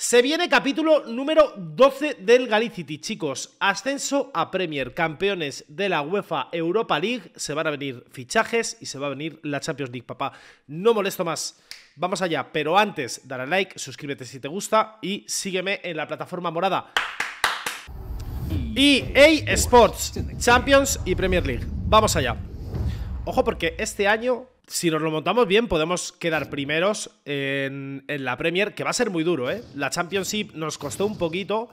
Se viene capítulo número 12 del Galicity, chicos. Ascenso a Premier, campeones de la UEFA Europa League. Se van a venir fichajes y se va a venir la Champions League, papá. No molesto más. Vamos allá, pero antes, dale a like, suscríbete si te gusta y sígueme en la plataforma morada. EA Sports, Champions y Premier League. Vamos allá. Ojo porque este año si nos lo montamos bien, podemos quedar primeros en, la Premier, que va a ser muy duro, ¿eh? La Championship nos costó un poquito.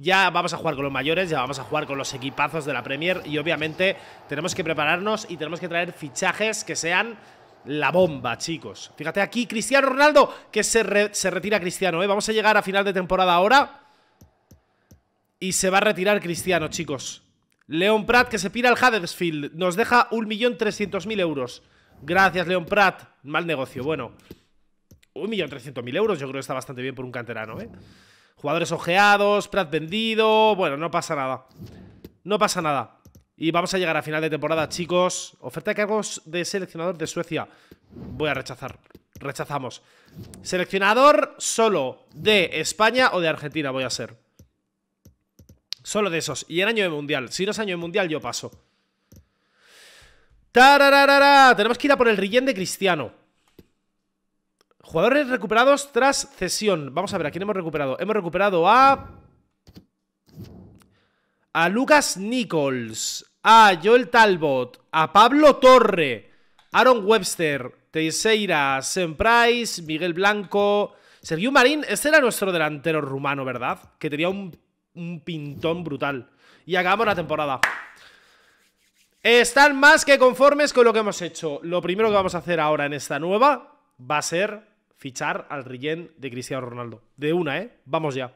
Ya vamos a jugar con los mayores, ya vamos a jugar con los equipazos de la Premier. Y obviamente tenemos que prepararnos y tenemos que traer fichajes que sean la bomba, chicos. Fíjate aquí, Cristiano Ronaldo, que se, retira Cristiano, ¿eh? Vamos a llegar a final de temporada ahora. Y se va a retirar Cristiano, chicos. Leon Pratt, que se pira al Huddersfield. Nos deja 1.300.000 euros. Gracias, León Pratt. Mal negocio. Bueno, 1.300.000 euros. Yo creo que está bastante bien por un canterano, ¿eh? Jugadores ojeados, Prat vendido. Bueno, no pasa nada. No pasa nada. Y vamos a llegar a final de temporada, chicos. Oferta que cargos de seleccionador de Suecia. Voy a rechazar. Rechazamos. Seleccionador solo de España o de Argentina voy a ser. Solo de esos. Y en año de mundial. Si no es año de mundial, yo paso. Tenemos que ir a por el relleno de Cristiano. Jugadores recuperados tras cesión. Vamos a ver, ¿a quién hemos recuperado? Hemos recuperado a... A Lucas Nichols. A Joel Talbot. A Pablo Torre. Aaron Webster. Teixeira. Sam Price. Miguel Blanco. Sergio Marín. Este era nuestro delantero rumano, ¿verdad? Que tenía un, un pintón brutal. Y acabamos la temporada. Están más que conformes con lo que hemos hecho. Lo primero que vamos a hacer ahora en esta nueva va a ser fichar al Rillén de Cristiano Ronaldo. De una, ¿eh? Vamos ya.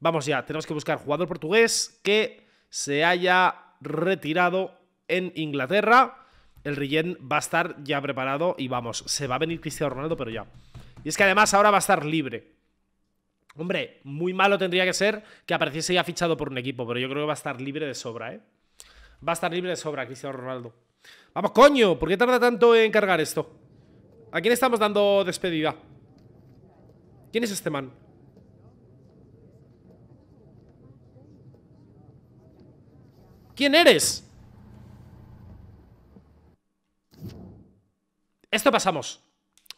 Vamos ya. Tenemos que buscar jugador portugués que se haya retirado en Inglaterra. El Rillén va a estar ya preparado y vamos, se va a venir Cristiano Ronaldo, pero ya. Y es que además ahora va a estar libre. Hombre, muy malo tendría que ser que apareciese ya fichado por un equipo, pero yo creo que va a estar libre de sobra, ¿eh? Va a estar libre de sobra Cristiano Ronaldo. Vamos, coño, ¿por qué tarda tanto en cargar esto? ¿A quién estamos dando despedida? ¿Quién es este man? ¿Quién eres? Esto pasamos.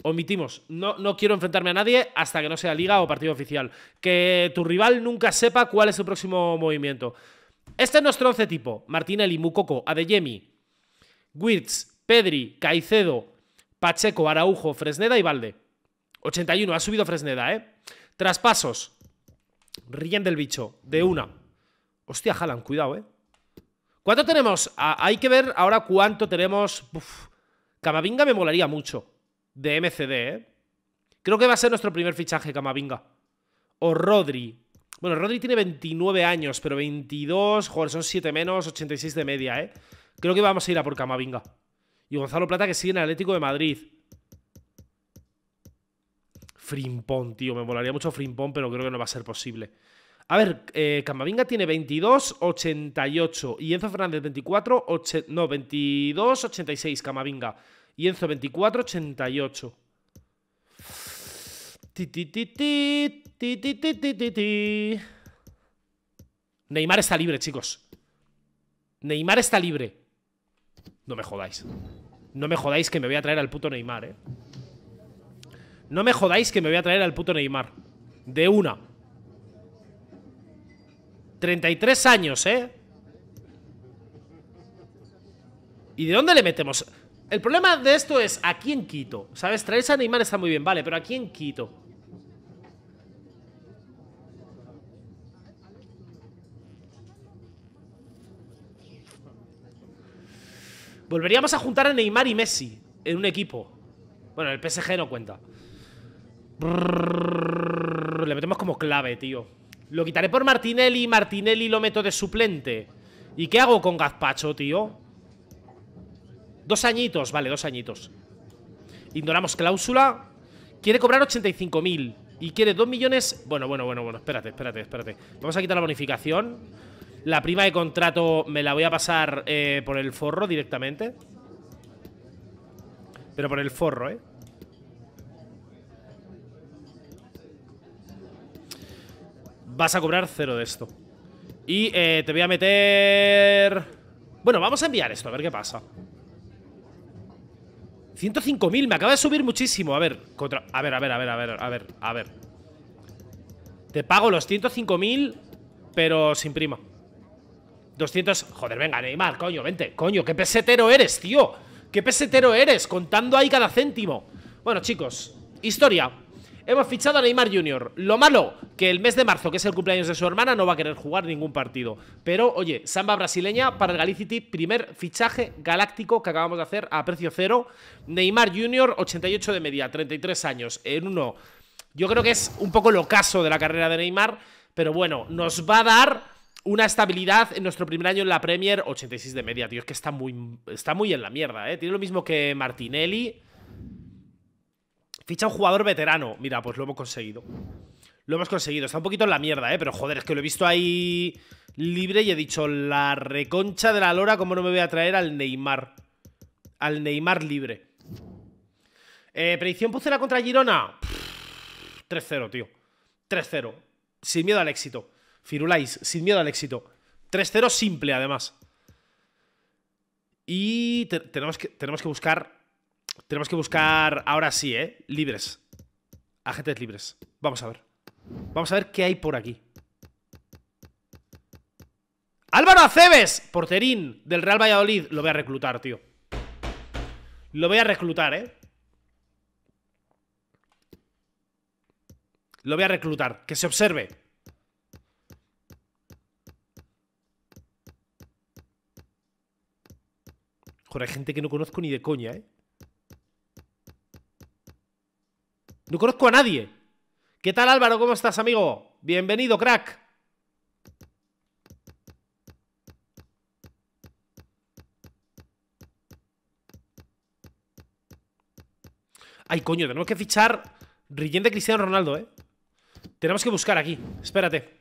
Omitimos. No, no, quiero enfrentarme a nadie hasta que no sea liga o partido oficial. Que tu rival nunca sepa cuál es su próximo movimiento. Este es nuestro once tipo. Martinelli, Limucoco, Adeyemi, Wirtz, Pedri, Caicedo, Pacheco, Araujo, Fresneda y Valde. 81, ha subido Fresneda, ¿eh? Traspasos. Ríen del bicho, de una. Hostia, Jalan, cuidado, ¿eh? ¿Cuánto tenemos? Ah, hay que ver ahora cuánto tenemos. Camavinga me molaría mucho. De MCD, ¿eh? Creo que va a ser nuestro primer fichaje, Camavinga. O Rodri. Bueno, Rodri tiene 29 años, pero 22, joder, son 7 menos, 86 de media, ¿eh? Creo que vamos a ir a por Camavinga. Y Gonzalo Plata que sigue en el Atlético de Madrid. Frimpón, tío. Me molaría mucho Frimpón, pero creo que no va a ser posible. A ver, eh, Camavinga tiene 22, 88. Y Enzo Fernández 24, 8, no, 22, 86 Camavinga. Y Enzo 24, 88. Ti, ti, ti, Neymar está libre, chicos. Neymar está libre. No me jodáis. No me jodáis que me voy a traer al puto Neymar, eh. No me jodáis que me voy a traer al puto Neymar. De una. 33 años, eh. ¿Y de dónde le metemos? El problema de esto es aquí en quito. ¿Sabes? Traerse a Neymar está muy bien, vale, pero aquí en quito? Volveríamos a juntar a Neymar y Messi en un equipo. Bueno, el PSG no cuenta. le metemos como clave, tío. Lo quitaré por Martinelli. Martinelli lo meto de suplente. ¿Y qué hago con Gazpacho, tío? Dos añitos, vale, dos añitos. Ignoramos cláusula. Quiere cobrar 85.000. Y quiere 2 millones... Bueno, bueno, bueno, bueno. Espérate, espérate, espérate. Vamos a quitar la bonificación. La prima de contrato me la voy a pasar eh, por el forro directamente. Pero por el forro, ¿eh? Vas a cobrar cero de esto. Y eh, te voy a meter... Bueno, vamos a enviar esto, a ver qué pasa. 105.000, me acaba de subir muchísimo. A ver, a ver, a ver, a ver, a ver, a ver, a ver. Te pago los 105.000, pero sin prima. 200, joder, venga, Neymar, coño, vente Coño, qué pesetero eres, tío Qué pesetero eres, contando ahí cada céntimo Bueno, chicos, historia Hemos fichado a Neymar Jr. Lo malo, que el mes de marzo, que es el cumpleaños de su hermana No va a querer jugar ningún partido Pero, oye, samba brasileña para el Galicity Primer fichaje galáctico que acabamos de hacer a precio cero Neymar Jr., 88 de media, 33 años En uno, yo creo que es un poco lo caso de la carrera de Neymar Pero bueno, nos va a dar una estabilidad en nuestro primer año en la Premier, 86 de media, tío. Es que está muy, está muy en la mierda, ¿eh? Tiene lo mismo que Martinelli. Ficha un jugador veterano. Mira, pues lo hemos conseguido. Lo hemos conseguido. Está un poquito en la mierda, ¿eh? Pero joder, es que lo he visto ahí libre y he dicho la reconcha de la lora, ¿cómo no me voy a traer al Neymar? Al Neymar libre. Eh, predicción Pucela contra Girona. 3-0, tío. 3-0. Sin miedo al éxito. Firulais, sin miedo al éxito. 3-0 simple, además. Y tenemos, que, tenemos que buscar... Tenemos que buscar, ahora sí, ¿eh? Libres. Agentes libres. Vamos a ver. Vamos a ver qué hay por aquí. Álvaro Aceves, porterín del Real Valladolid. Lo voy a reclutar, tío. Lo voy a reclutar, ¿eh? Lo voy a reclutar. Que se observe. hay gente que no conozco ni de coña, ¿eh? No conozco a nadie. ¿Qué tal Álvaro? ¿Cómo estás, amigo? Bienvenido, crack. Ay, coño, tenemos que fichar Rillén de Cristiano Ronaldo, ¿eh? Tenemos que buscar aquí. Espérate.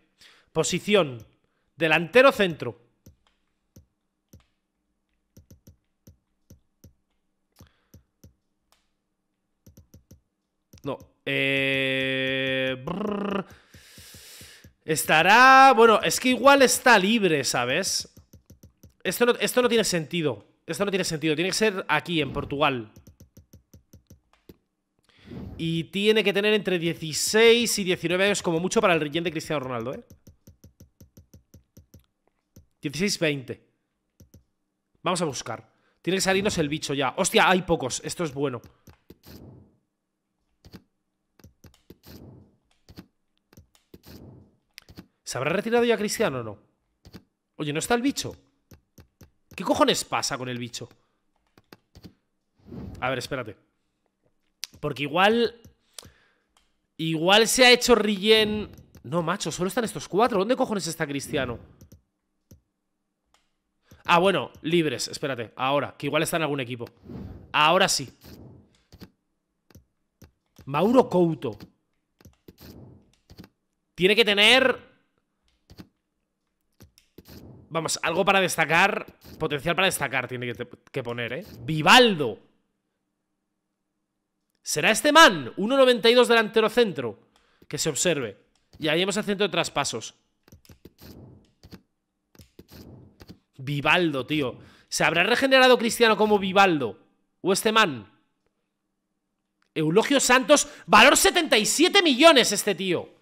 Posición. Delantero centro. Eh, estará. Bueno, es que igual está libre, ¿sabes? Esto no, esto no tiene sentido. Esto no tiene sentido. Tiene que ser aquí, en Portugal. Y tiene que tener entre 16 y 19 años como mucho para el relleno de Cristiano Ronaldo, ¿eh? 16-20. Vamos a buscar. Tiene que salirnos el bicho ya. Hostia, hay pocos. Esto es bueno. ¿Se habrá retirado ya Cristiano o no? Oye, ¿no está el bicho? ¿Qué cojones pasa con el bicho? A ver, espérate. Porque igual... Igual se ha hecho Rillén... No, macho, solo están estos cuatro. ¿Dónde cojones está Cristiano? Ah, bueno, libres. Espérate, ahora. Que igual está en algún equipo. Ahora sí. Mauro Couto. Tiene que tener Vamos, algo para destacar, potencial para destacar tiene que, poner, ¿eh? Vivaldo. ¿Será este man? 1.92 delantero centro. Que se observe. Y ahí hemos el centro de traspasos. Vivaldo, tío. ¿Se habrá regenerado Cristiano como Vivaldo? ¿O este man? Eulogio Santos, valor 77 millones este tío.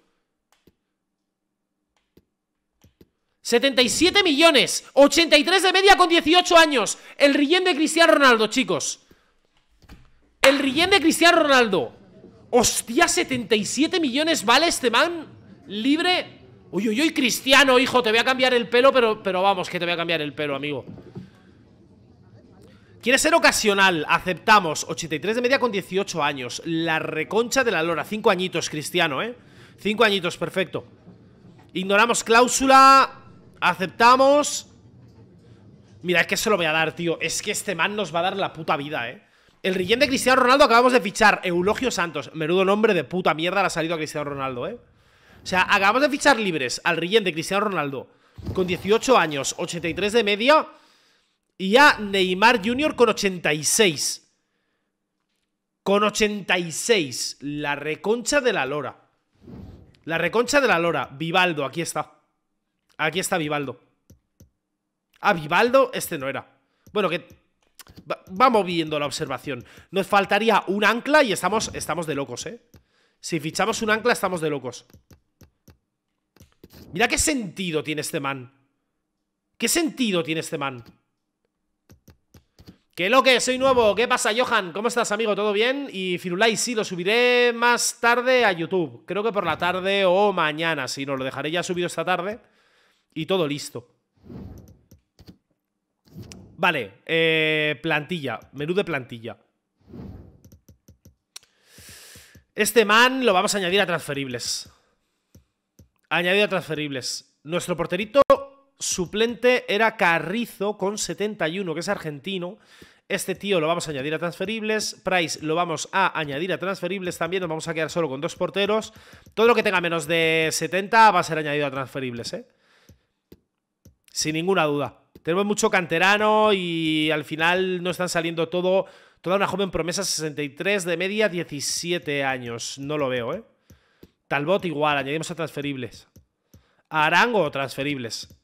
77 millones, 83 de media con 18 años. El Rillén de Cristiano Ronaldo, chicos. El Rillén de Cristiano Ronaldo. Hostia, 77 millones vale este man libre. Uy, uy, uy, Cristiano, hijo, te voy a cambiar el pelo, pero, pero vamos, que te voy a cambiar el pelo, amigo. Quiere ser ocasional, aceptamos. 83 de media con 18 años. La reconcha de la lora. 5 añitos, Cristiano, ¿eh? 5 añitos, perfecto. Ignoramos cláusula. Aceptamos. Mira, es que se lo voy a dar, tío. Es que este man nos va a dar la puta vida, eh. El rellén de Cristiano Ronaldo acabamos de fichar. Eulogio Santos. Menudo nombre de puta mierda le ha salido a Cristiano Ronaldo, eh. O sea, acabamos de fichar libres al rellén de Cristiano Ronaldo. Con 18 años, 83 de media. Y a Neymar Jr. con 86. Con 86. La reconcha de la lora. La reconcha de la lora. Vivaldo, aquí está. Aquí está Vivaldo. Ah, Vivaldo, este no era. Bueno, que va, vamos viendo la observación. Nos faltaría un ancla y estamos, estamos de locos, ¿eh? Si fichamos un ancla, estamos de locos. Mira qué sentido tiene este man. ¿Qué sentido tiene este man? ¿Qué lo que? Soy nuevo. ¿Qué pasa, Johan? ¿Cómo estás, amigo? ¿Todo bien? Y Firulai, sí, lo subiré más tarde a YouTube. Creo que por la tarde o mañana, si no, lo dejaré ya subido esta tarde. Y todo listo. Vale, eh, plantilla, menú de plantilla. Este man lo vamos a añadir a transferibles. Añadido a transferibles. Nuestro porterito suplente era Carrizo con 71, que es argentino. Este tío lo vamos a añadir a transferibles. Price lo vamos a añadir a transferibles también. Nos vamos a quedar solo con dos porteros. Todo lo que tenga menos de 70 va a ser añadido a transferibles, ¿eh? sin ninguna duda. Tenemos mucho canterano y al final no están saliendo todo. Toda una joven promesa, 63 de media, 17 años. No lo veo, ¿eh? Talbot igual, añadimos a transferibles. Arango, transferibles.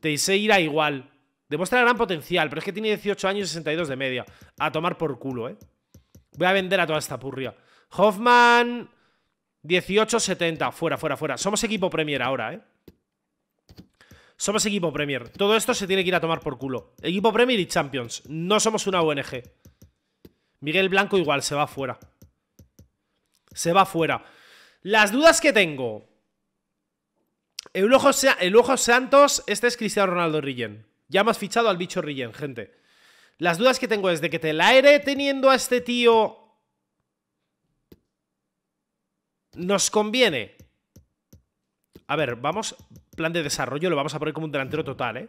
Teiseira igual. Demuestra gran potencial, pero es que tiene 18 años y 62 de media. A tomar por culo, ¿eh? Voy a vender a toda esta purria. Hoffman, 18-70. Fuera, fuera, fuera. Somos equipo Premier ahora, ¿eh? Somos equipo Premier. Todo esto se tiene que ir a tomar por culo. Equipo Premier y Champions. No somos una ONG. Miguel Blanco igual, se va fuera. Se va fuera. Las dudas que tengo. El ojo, Santos, este es Cristiano Ronaldo Rillen. Ya hemos fichado al bicho Rillen, gente. Las dudas que tengo es de que te la aire teniendo a este tío. ¿Nos conviene? A ver, vamos plan de desarrollo lo vamos a poner como un delantero total, ¿eh?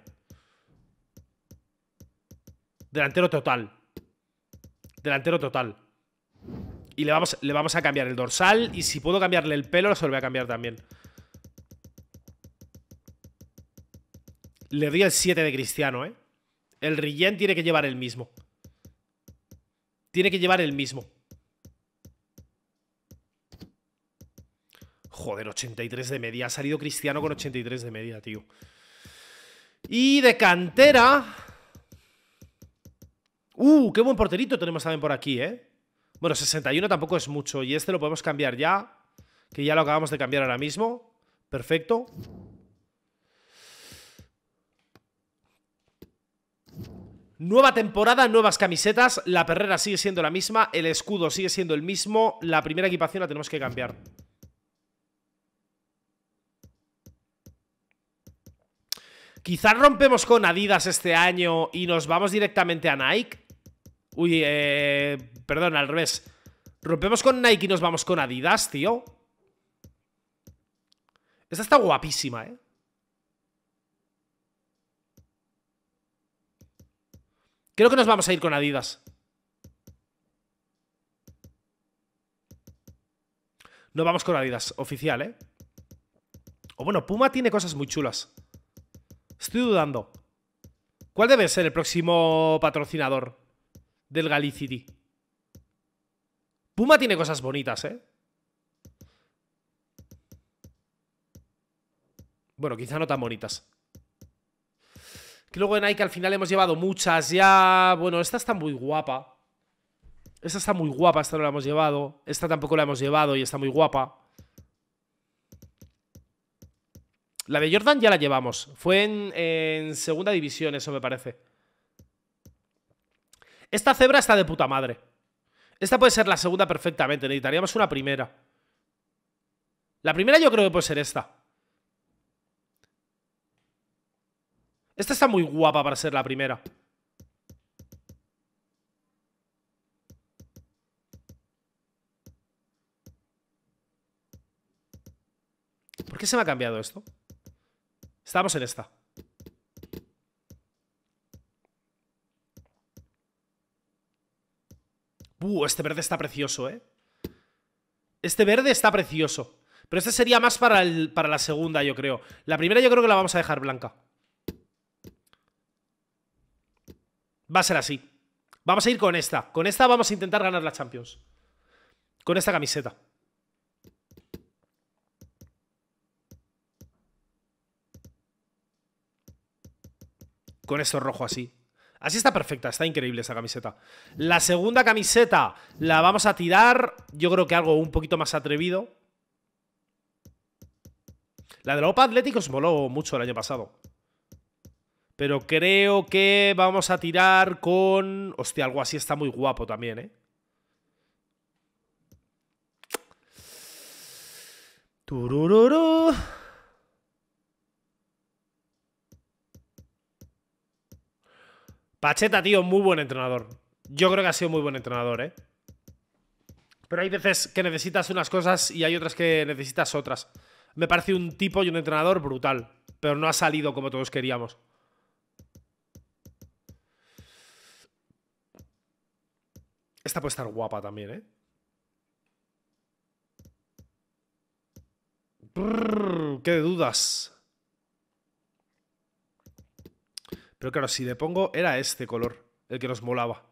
Delantero total. Delantero total. Y le vamos, le vamos a cambiar el dorsal. Y si puedo cambiarle el pelo, se lo voy a cambiar también. Le doy el 7 de Cristiano, ¿eh? El Rillén tiene que llevar el mismo. Tiene que llevar el mismo. Joder, 83 de media. Ha salido Cristiano con 83 de media, tío. Y de cantera. Uh, qué buen porterito tenemos también por aquí, ¿eh? Bueno, 61 tampoco es mucho. Y este lo podemos cambiar ya. Que ya lo acabamos de cambiar ahora mismo. Perfecto. Nueva temporada, nuevas camisetas. La perrera sigue siendo la misma. El escudo sigue siendo el mismo. La primera equipación la tenemos que cambiar. Quizás rompemos con Adidas este año y nos vamos directamente a Nike. Uy, eh, perdón, al revés. Rompemos con Nike y nos vamos con Adidas, tío. Esta está guapísima, ¿eh? Creo que nos vamos a ir con Adidas. No vamos con Adidas, oficial, ¿eh? O bueno, Puma tiene cosas muy chulas. Estoy dudando. ¿Cuál debe ser el próximo patrocinador del Galicity? Puma tiene cosas bonitas, ¿eh? Bueno, quizá no tan bonitas. Que luego en Nike al final hemos llevado muchas ya. Bueno, esta está muy guapa. Esta está muy guapa, esta no la hemos llevado. Esta tampoco la hemos llevado y está muy guapa. La de Jordan ya la llevamos. Fue en, segunda división, eso me parece. Esta cebra está de puta madre. Esta puede ser la segunda perfectamente. Necesitaríamos una primera. La primera yo creo que puede ser esta. Esta está muy guapa para ser la primera. ¿Por qué se me ha cambiado esto? Estamos en esta. Uh, este verde está precioso, ¿eh? Este verde está precioso. Pero este sería más para, el, para la segunda, yo creo. La primera yo creo que la vamos a dejar blanca. Va a ser así. Vamos a ir con esta. Con esta vamos a intentar ganar la Champions. Con esta camiseta. con esto rojo así. Así está perfecta, está increíble esa camiseta. La segunda camiseta la vamos a tirar, yo creo que algo un poquito más atrevido. La de la OPA Atlético os moló mucho el año pasado. Pero creo que vamos a tirar con... Hostia, algo así está muy guapo también, ¿eh? Pacheta, tío, muy buen entrenador. Yo creo que ha sido muy buen entrenador, ¿eh? Pero hay veces que necesitas unas cosas y hay otras que necesitas otras. Me parece un tipo y un entrenador brutal, pero no ha salido como todos queríamos. Esta puede estar guapa también, ¿eh? ¡Qué de dudas! Pero claro, si le pongo, era este color, el que nos molaba.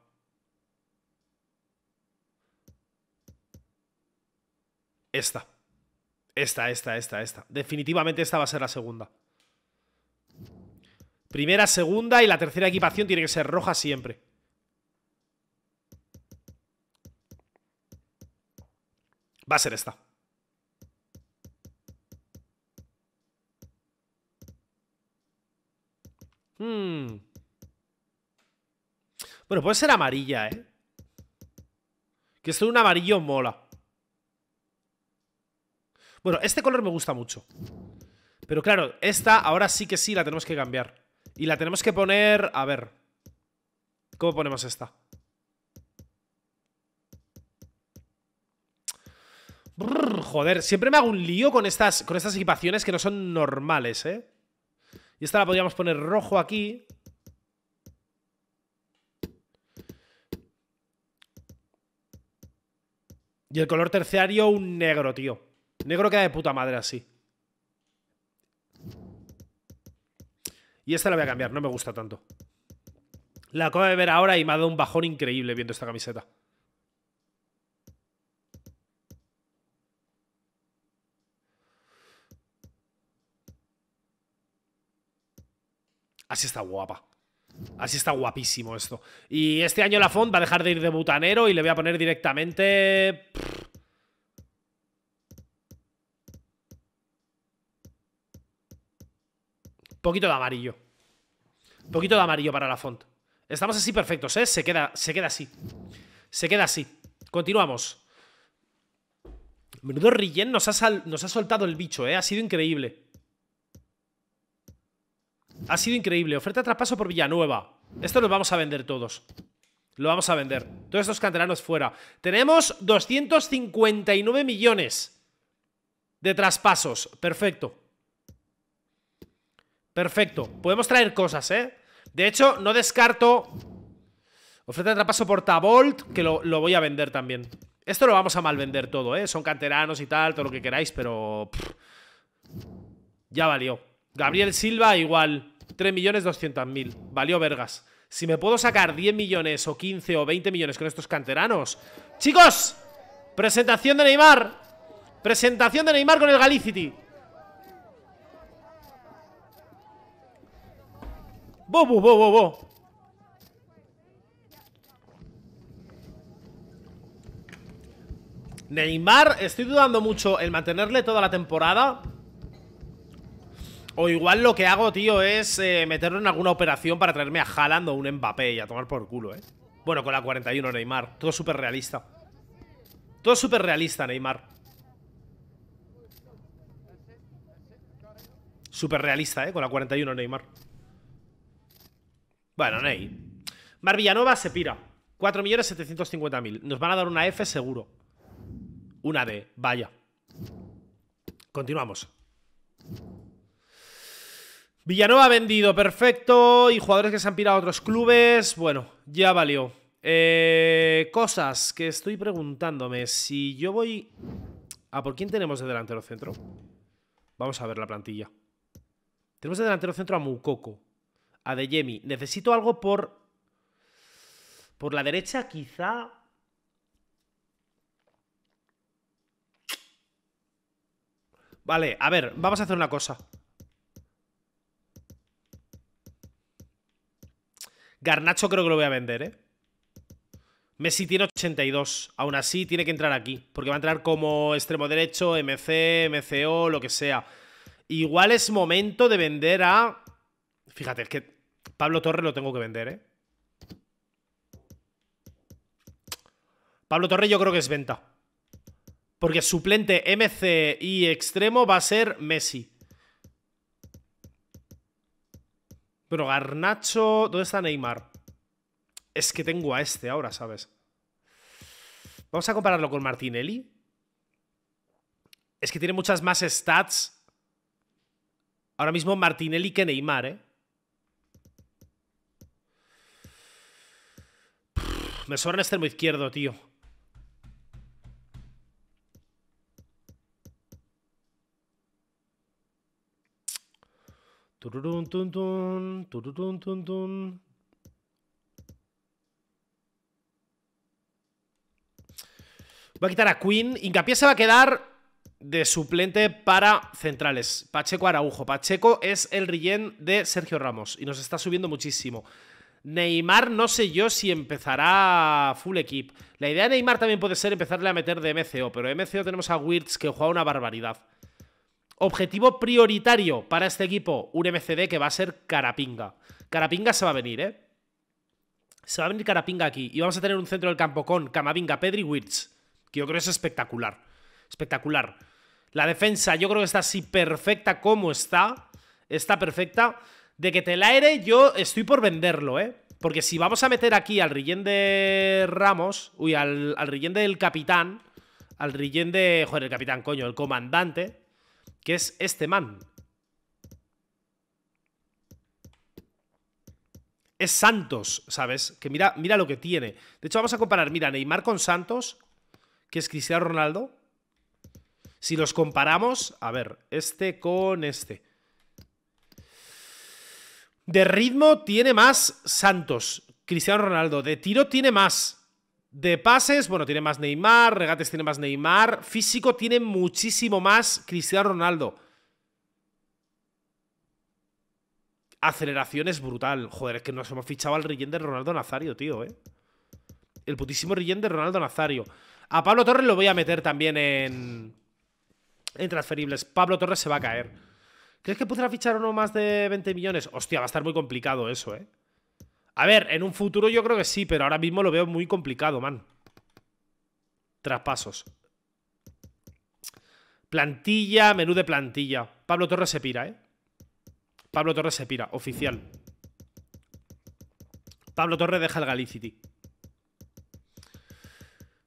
Esta. Esta, esta, esta, esta. Definitivamente esta va a ser la segunda. Primera, segunda y la tercera equipación tiene que ser roja siempre. Va a ser esta. Hmm. Bueno, puede ser amarilla, ¿eh? Que esto de un amarillo mola. Bueno, este color me gusta mucho. Pero claro, esta ahora sí que sí la tenemos que cambiar. Y la tenemos que poner... A ver. ¿Cómo ponemos esta? joder, siempre me hago un lío con estas, con estas equipaciones que no son normales, ¿eh? Y esta la podríamos poner rojo aquí. Y el color terciario, un negro, tío. Negro queda de puta madre así. Y esta la voy a cambiar, no me gusta tanto. La acabo de ver ahora y me ha dado un bajón increíble viendo esta camiseta. Así está guapa. Así está guapísimo esto. Y este año la font va a dejar de ir de butanero y le voy a poner directamente... Poquito de amarillo. Poquito de amarillo para la font. Estamos así perfectos, ¿eh? Se queda, se queda así. Se queda así. Continuamos. Menudo Rillen nos ha, nos ha soltado el bicho, ¿eh? Ha sido increíble. Ha sido increíble. Oferta de traspaso por Villanueva. Esto lo vamos a vender todos. Lo vamos a vender. Todos estos canteranos fuera. Tenemos 259 millones de traspasos. Perfecto. Perfecto. Podemos traer cosas, ¿eh? De hecho, no descarto... Oferta de traspaso por Tabolt, que lo, voy a vender también. Esto lo vamos a malvender todo, ¿eh? Son canteranos y tal, todo lo que queráis, pero... ya valió. Gabriel Silva igual. 3.200.000 millones Valió vergas. Si me puedo sacar 10 millones o 15 o 20 millones con estos canteranos. ¡Chicos! Presentación de Neymar. Presentación de Neymar con el Galicity. Bo, bo, bo, bo, bo. Neymar, estoy dudando mucho el mantenerle toda la temporada o igual lo que hago, tío, es eh, meterlo en alguna operación para traerme a Haaland o un Mbappé y a tomar por culo, ¿eh? Bueno, con la 41 Neymar. Todo súper realista. Todo súper realista, Neymar. Súper realista, ¿eh? Con la 41 Neymar. Bueno, Ney. Mar Villanova se pira. 4.750.000. Nos van a dar una F seguro. Una D. Vaya. Continuamos. Villanova ha vendido, perfecto. Y jugadores que se han pirado a otros clubes. Bueno, ya valió. Eh, cosas que estoy preguntándome. Si yo voy... ¿A por quién tenemos de delantero centro? Vamos a ver la plantilla. Tenemos de delantero centro a Mukoko. A Dejemi. Necesito algo por... Por la derecha quizá... Vale, a ver, vamos a hacer una cosa. Garnacho creo que lo voy a vender, ¿eh? Messi tiene 82. Aún así tiene que entrar aquí. Porque va a entrar como extremo derecho, MC, MCO, lo que sea. Igual es momento de vender a... Fíjate, es que Pablo Torre lo tengo que vender, ¿eh? Pablo Torre yo creo que es venta. Porque suplente MC y extremo va a ser Messi. Pero Garnacho, ¿dónde está Neymar? Es que tengo a este ahora, ¿sabes? Vamos a compararlo con Martinelli. Es que tiene muchas más stats. Ahora mismo Martinelli que Neymar, ¿eh? Me sobra este extremo izquierdo, tío. Va a quitar a Queen. Hincapié se va a quedar de suplente para centrales. Pacheco Araujo. Pacheco es el relleno de Sergio Ramos y nos está subiendo muchísimo. Neymar no sé yo si empezará full equip. La idea de Neymar también puede ser empezarle a meter de MCO, pero en MCO tenemos a Wirtz que juega una barbaridad. Objetivo prioritario para este equipo, un MCD que va a ser Carapinga. Carapinga se va a venir, ¿eh? Se va a venir Carapinga aquí. Y vamos a tener un centro del campo con Camavinga, Pedri, Wirtz. Que yo creo que es espectacular. Espectacular. La defensa yo creo que está así perfecta como está. Está perfecta. De que te la aire, yo estoy por venderlo, ¿eh? Porque si vamos a meter aquí al Rillén de Ramos... Uy, al, al del capitán... Al Rillén de... Joder, el capitán, coño, el comandante que es este man. Es Santos, ¿sabes? Que mira, mira lo que tiene. De hecho, vamos a comparar, mira, Neymar con Santos, que es Cristiano Ronaldo. Si los comparamos, a ver, este con este. De ritmo tiene más Santos, Cristiano Ronaldo. De tiro tiene más. De pases, bueno, tiene más Neymar, regates tiene más Neymar, físico tiene muchísimo más Cristiano Ronaldo. Aceleración es brutal. Joder, es que nos hemos fichado al rellén de Ronaldo Nazario, tío, ¿eh? El putísimo rellén de Ronaldo Nazario. A Pablo Torres lo voy a meter también en... En transferibles. Pablo Torres se va a caer. ¿Crees que podrá fichar uno más de 20 millones? Hostia, va a estar muy complicado eso, ¿eh? A ver, en un futuro yo creo que sí, pero ahora mismo lo veo muy complicado, man. Traspasos. Plantilla, menú de plantilla. Pablo Torres se pira, ¿eh? Pablo Torres se pira, oficial. Pablo Torres deja el Galicity.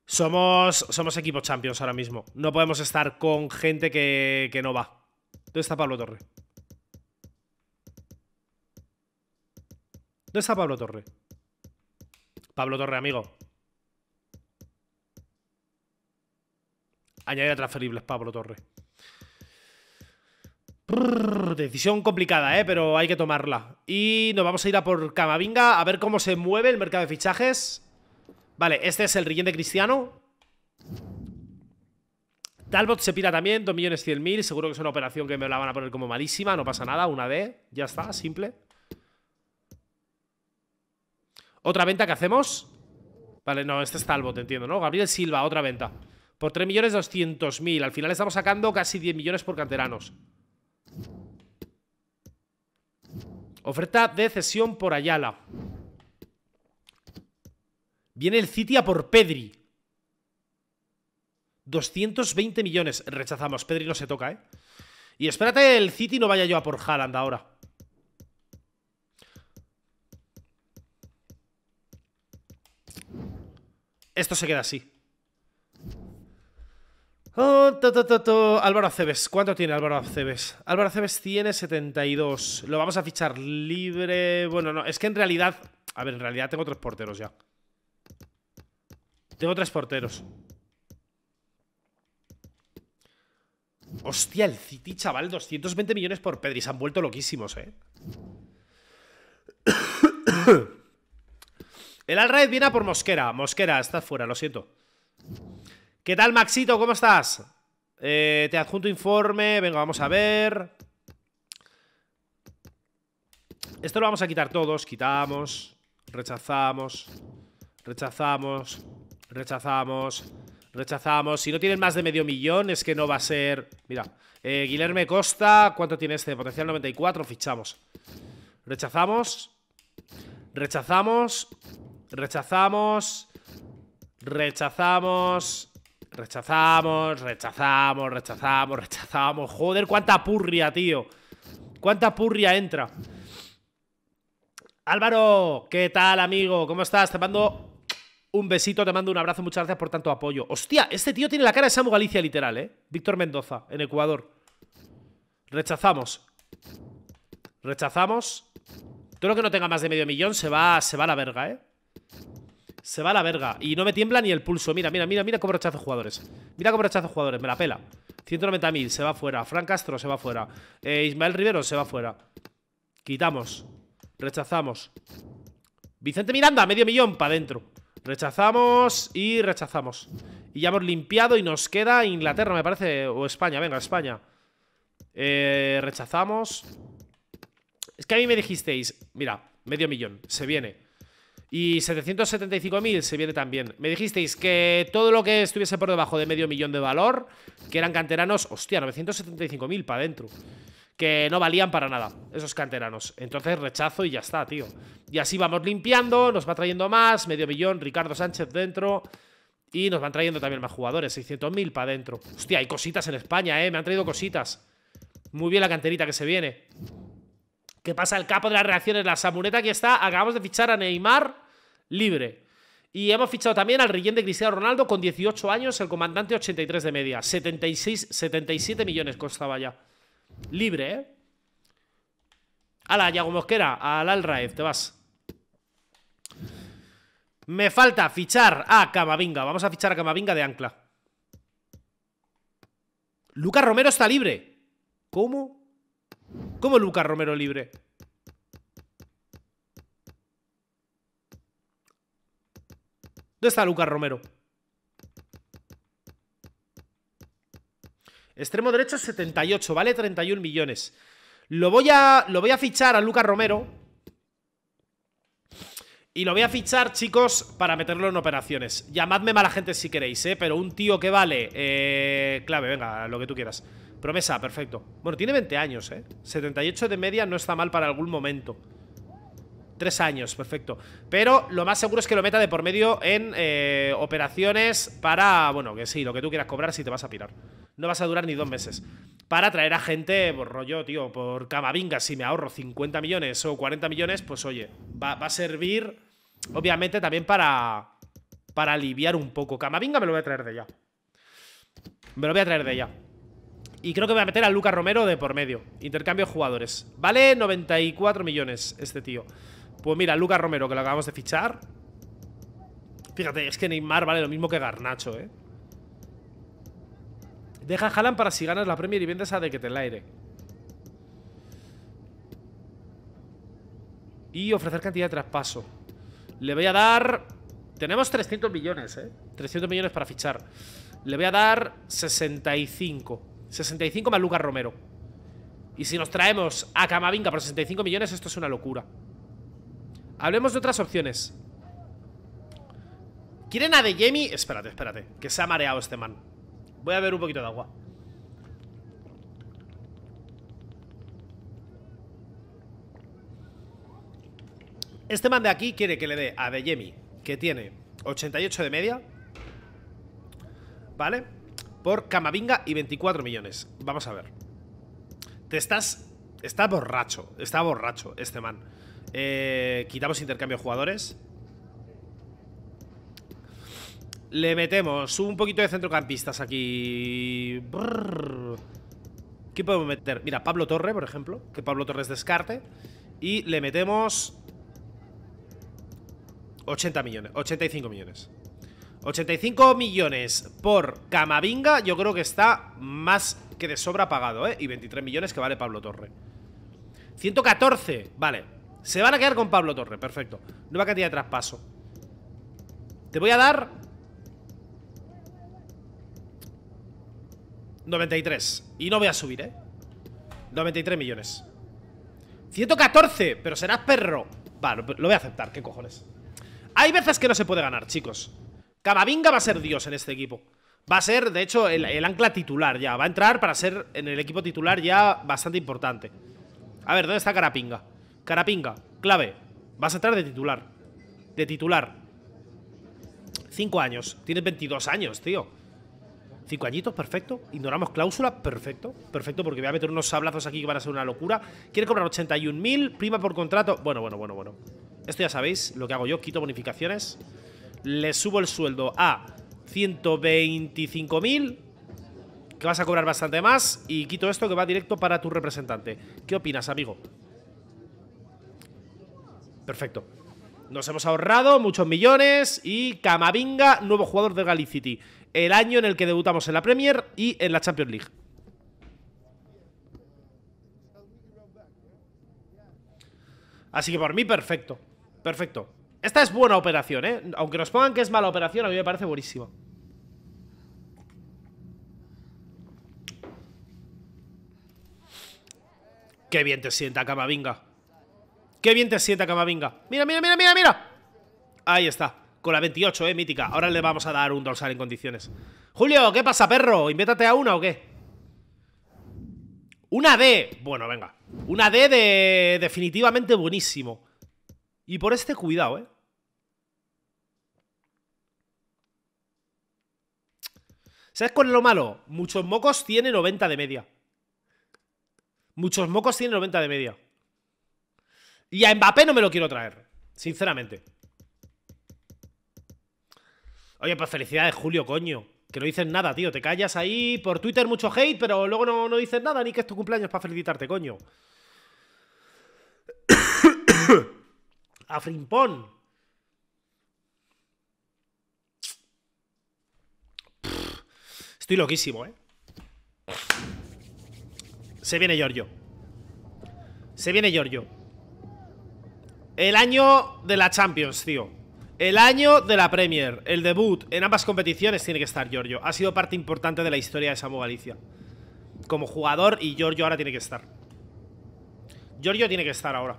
Somos, somos equipo champions ahora mismo. No podemos estar con gente que, que no va. ¿Dónde está Pablo Torres? ¿Dónde está Pablo Torre? Pablo Torre, amigo. Añadir a transferibles, Pablo Torre. decisión complicada, ¿eh? pero hay que tomarla. Y nos vamos a ir a por Camavinga a ver cómo se mueve el mercado de fichajes. Vale, este es el relleno de Cristiano. Talbot se pira también, 2.100.000. Seguro que es una operación que me la van a poner como malísima, no pasa nada, una D, ya está, simple. Otra venta que hacemos. Vale, no, este al Talbot, entiendo, ¿no? Gabriel Silva, otra venta. Por 3.200.000 millones Al final estamos sacando casi 10 millones por canteranos. Oferta de cesión por Ayala. Viene el City a por Pedri. 220 millones. Rechazamos. Pedri no se toca, ¿eh? Y espérate, el City no vaya yo a por Haaland ahora. Esto se queda así. Oh, to, Álvaro Aceves. ¿Cuánto tiene Álvaro Aceves? Álvaro Aceves tiene 72. Lo vamos a fichar libre. Bueno, no, es que en realidad. A ver, en realidad tengo tres porteros ya. Tengo tres porteros. Hostia, el City, chaval, 220 millones por Pedri. Se han vuelto loquísimos, eh. El Alraid viene por Mosquera. Mosquera, estás fuera, lo siento. ¿Qué tal, Maxito? ¿Cómo estás? Eh, te adjunto informe. Venga, vamos a ver. Esto lo vamos a quitar todos. Quitamos. Rechazamos. Rechazamos. Rechazamos. Rechazamos. Si no tienen más de medio millón, es que no va a ser... Mira. Eh, Costa, ¿cuánto tiene este? Potencial 94, fichamos. Rechazamos. Rechazamos. Rechazamos. Rechazamos. Rechazamos, rechazamos, rechazamos, rechazamos. Joder, cuánta purria, tío. Cuánta purria entra. Álvaro, ¿qué tal, amigo? ¿Cómo estás? Te mando un besito, te mando un abrazo. Muchas gracias por tanto apoyo. Hostia, este tío tiene la cara de Samu Galicia, literal, ¿eh? Víctor Mendoza, en Ecuador. Rechazamos. Rechazamos. Todo lo que no tenga más de medio millón se va, se va a la verga, ¿eh? Se va a la verga. Y no me tiembla ni el pulso. Mira, mira, mira, mira cómo rechazo jugadores. Mira cómo rechazo jugadores. Me la pela. 190.000, se va fuera. Frank Castro se va fuera. Eh, Ismael Rivero se va fuera. Quitamos. Rechazamos. Vicente Miranda, medio millón para adentro. Rechazamos y rechazamos. Y ya hemos limpiado y nos queda Inglaterra, me parece. O España, venga, España. Eh, rechazamos. Es que a mí me dijisteis, mira, medio millón, se viene. Y 775.000 se viene también. Me dijisteis que todo lo que estuviese por debajo de medio millón de valor, que eran canteranos, hostia, 975.000 para adentro. Que no valían para nada, esos canteranos. Entonces rechazo y ya está, tío. Y así vamos limpiando, nos va trayendo más, medio millón, Ricardo Sánchez dentro. Y nos van trayendo también más jugadores, 600.000 para adentro. Hostia, hay cositas en España, eh, me han traído cositas. Muy bien la canterita que se viene. ¿Qué pasa el capo de las reacciones, la samureta que está. Acabamos de fichar a Neymar libre. Y hemos fichado también al rellén de Cristiano Ronaldo con 18 años, el comandante 83 de media. 76, 77 millones costaba ya. Libre, ¿eh? Ala, Yago Mosquera, al Alraez, te vas. Me falta fichar a Camavinga. Vamos a fichar a Camavinga de ancla. Lucas Romero está libre. ¿Cómo? ¿Cómo Lucas Romero libre? ¿Dónde está Lucas Romero? Extremo derecho 78, vale 31 millones. Lo voy a, lo voy a fichar a Lucas Romero. Y lo voy a fichar, chicos, para meterlo en operaciones. Llamadme mala gente si queréis, ¿eh? Pero un tío que vale... Eh, clave, venga, lo que tú quieras. Promesa, perfecto. Bueno, tiene 20 años, ¿eh? 78 de media no está mal para algún momento. Tres años, perfecto. Pero lo más seguro es que lo meta de por medio en eh, operaciones para, bueno, que sí, lo que tú quieras cobrar si te vas a pirar. No vas a durar ni dos meses. Para traer a gente, por rollo, tío, por camavinga, si me ahorro 50 millones o 40 millones, pues oye, va, va a servir, obviamente, también para, para aliviar un poco. Camavinga me lo voy a traer de ya. Me lo voy a traer de ya. Y creo que voy a meter a Lucas Romero de por medio. Intercambio de jugadores. Vale 94 millones este tío. Pues mira, Luca Romero, que lo acabamos de fichar. Fíjate, es que Neymar vale lo mismo que Garnacho, ¿eh? Deja Jalan para si ganas la Premier y vendes a De que te el aire. Y ofrecer cantidad de traspaso. Le voy a dar... Tenemos 300 millones, ¿eh? 300 millones para fichar. Le voy a dar 65. 65 más Lucas Romero. Y si nos traemos a Camavinga por 65 millones, esto es una locura. Hablemos de otras opciones. ¿Quieren a De Jemi? Espérate, espérate. Que se ha mareado este man. Voy a ver un poquito de agua. Este man de aquí quiere que le dé a De que tiene 88 de media. ¿Vale? por Camavinga y 24 millones. Vamos a ver. Te estás... Está borracho, está borracho este man. Eh, quitamos intercambio de jugadores. Le metemos un poquito de centrocampistas aquí. ¿Qué podemos meter? Mira, Pablo Torre, por ejemplo. Que Pablo Torres descarte. Y le metemos 80 millones, 85 millones. 85 millones por Camavinga yo creo que está más que de sobra pagado, ¿eh? Y 23 millones que vale Pablo Torre. 114, vale. Se van a quedar con Pablo Torre, perfecto. Nueva cantidad de traspaso. Te voy a dar... 93. Y no voy a subir, ¿eh? 93 millones. 114, pero serás perro. Vale, lo voy a aceptar, ¿qué cojones? Hay veces que no se puede ganar, chicos. Camavinga va a ser Dios en este equipo. Va a ser, de hecho, el, ancla titular ya. Va a entrar para ser en el equipo titular ya bastante importante. A ver, ¿dónde está Carapinga? Carapinga, clave. Vas a entrar de titular. De titular. Cinco años. Tienes 22 años, tío. Cinco añitos, perfecto. Ignoramos cláusulas, perfecto. Perfecto, porque voy a meter unos sablazos aquí que van a ser una locura. Quiere cobrar 81.000, prima por contrato. Bueno, bueno, bueno, bueno. Esto ya sabéis, lo que hago yo, quito bonificaciones le subo el sueldo a 125.000, que vas a cobrar bastante más, y quito esto que va directo para tu representante. ¿Qué opinas, amigo? Perfecto. Nos hemos ahorrado muchos millones y Camavinga, nuevo jugador de Galicity. El año en el que debutamos en la Premier y en la Champions League. Así que por mí, perfecto. Perfecto. Esta es buena operación, ¿eh? Aunque nos pongan que es mala operación, a mí me parece buenísima. Qué bien te sienta Camavinga. Qué bien te sienta Camavinga. Mira, mira, mira, mira, mira. Ahí está. Con la 28, eh, mítica. Ahora le vamos a dar un dorsal en condiciones. Julio, ¿qué pasa, perro? ¿Invétate a una o qué? Una D. Bueno, venga. Una D de definitivamente buenísimo. Y por este cuidado, eh. ¿Sabes cuál es lo malo? Muchos mocos tiene 90 de media. Muchos mocos tiene 90 de media. Y a Mbappé no me lo quiero traer, sinceramente. Oye, pues felicidades, Julio, coño. Que no dices nada, tío. Te callas ahí por Twitter mucho hate, pero luego no, no dices nada, ni que es tu cumpleaños para felicitarte, coño. a Frimpón. Estoy loquísimo, ¿eh? Se viene Giorgio. Se viene Giorgio. El año de la Champions, tío. El año de la Premier. El debut en ambas competiciones tiene que estar Giorgio. Ha sido parte importante de la historia de Samu Galicia. Como jugador y Giorgio ahora tiene que estar. Giorgio tiene que estar ahora.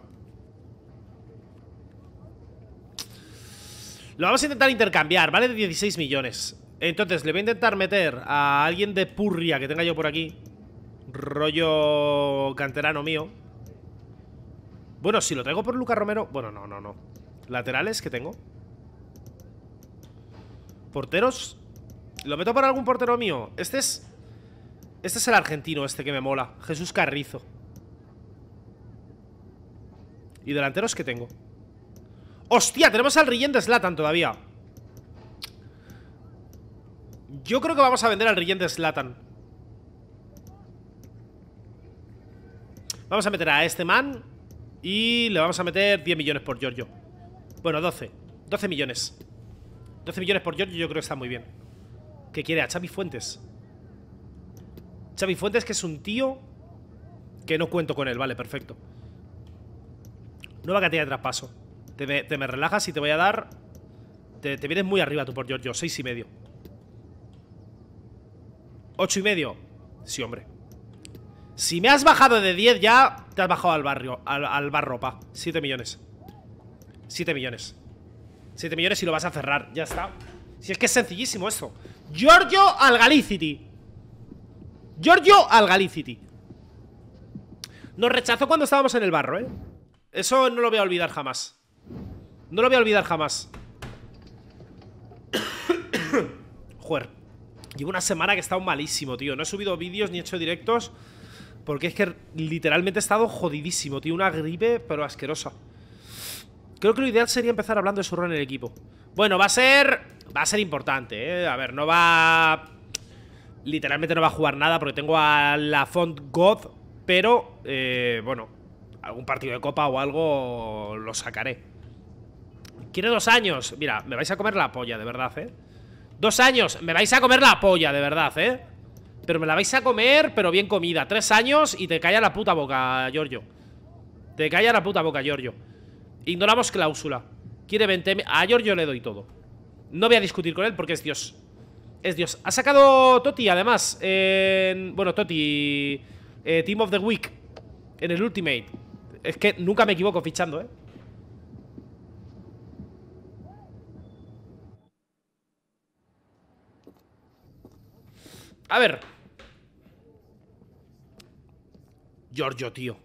Lo vamos a intentar intercambiar, ¿vale? De 16 millones. Entonces, le voy a intentar meter a alguien de purria que tenga yo por aquí. Rollo canterano mío. Bueno, si lo traigo por Lucas Romero... Bueno, no, no, no. Laterales que tengo. Porteros. Lo meto por algún portero mío. Este es... Este es el argentino, este que me mola. Jesús Carrizo. ¿Y delanteros que tengo? ¡Hostia! Tenemos al Rillén de Slatan todavía. Yo creo que vamos a vender al rey de Slatan. Vamos a meter a este man y le vamos a meter 10 millones por Giorgio. Bueno, 12. 12 millones. 12 millones por Giorgio yo creo que está muy bien. ¿Qué quiere? A Xavi Fuentes. Xavi Fuentes que es un tío que no cuento con él. Vale, perfecto. Nueva cantidad de traspaso. Te me, relajas y te voy a dar... Te, vienes muy arriba tú por Giorgio. 6 y medio. ¿Ocho y medio? Sí, hombre. Si me has bajado de 10 ya, te has bajado al barrio, al, barropa. Siete 7 millones. 7 millones. 7 millones y lo vas a cerrar. Ya está. Si es que es sencillísimo eso. Giorgio al Galicity. Giorgio al Galicity. Nos rechazó cuando estábamos en el barro, ¿eh? Eso no lo voy a olvidar jamás. No lo voy a olvidar jamás. Juer. Llevo una semana que he estado malísimo, tío. No he subido vídeos ni he hecho directos. Porque es que literalmente he estado jodidísimo, tío. Una gripe, pero asquerosa. Creo que lo ideal sería empezar hablando de su rol en el equipo. Bueno, va a ser... Va a ser importante, ¿eh? A ver, no va... Literalmente no va a jugar nada porque tengo a la font God, pero, eh, bueno, algún partido de copa o algo lo sacaré. Quiere dos años. Mira, me vais a comer la polla, de verdad, ¿eh? Dos años, me vais a comer la polla, de verdad, ¿eh? Pero me la vais a comer, pero bien comida Tres años y te calla la puta boca, Giorgio Te calla la puta boca, Giorgio Ignoramos cláusula Quiere 20... A Giorgio le doy todo No voy a discutir con él porque es Dios Es Dios Ha sacado Toti, además en... Bueno, Toti eh, Team of the Week En el Ultimate Es que nunca me equivoco fichando, ¿eh? A ver. Giorgio, tío.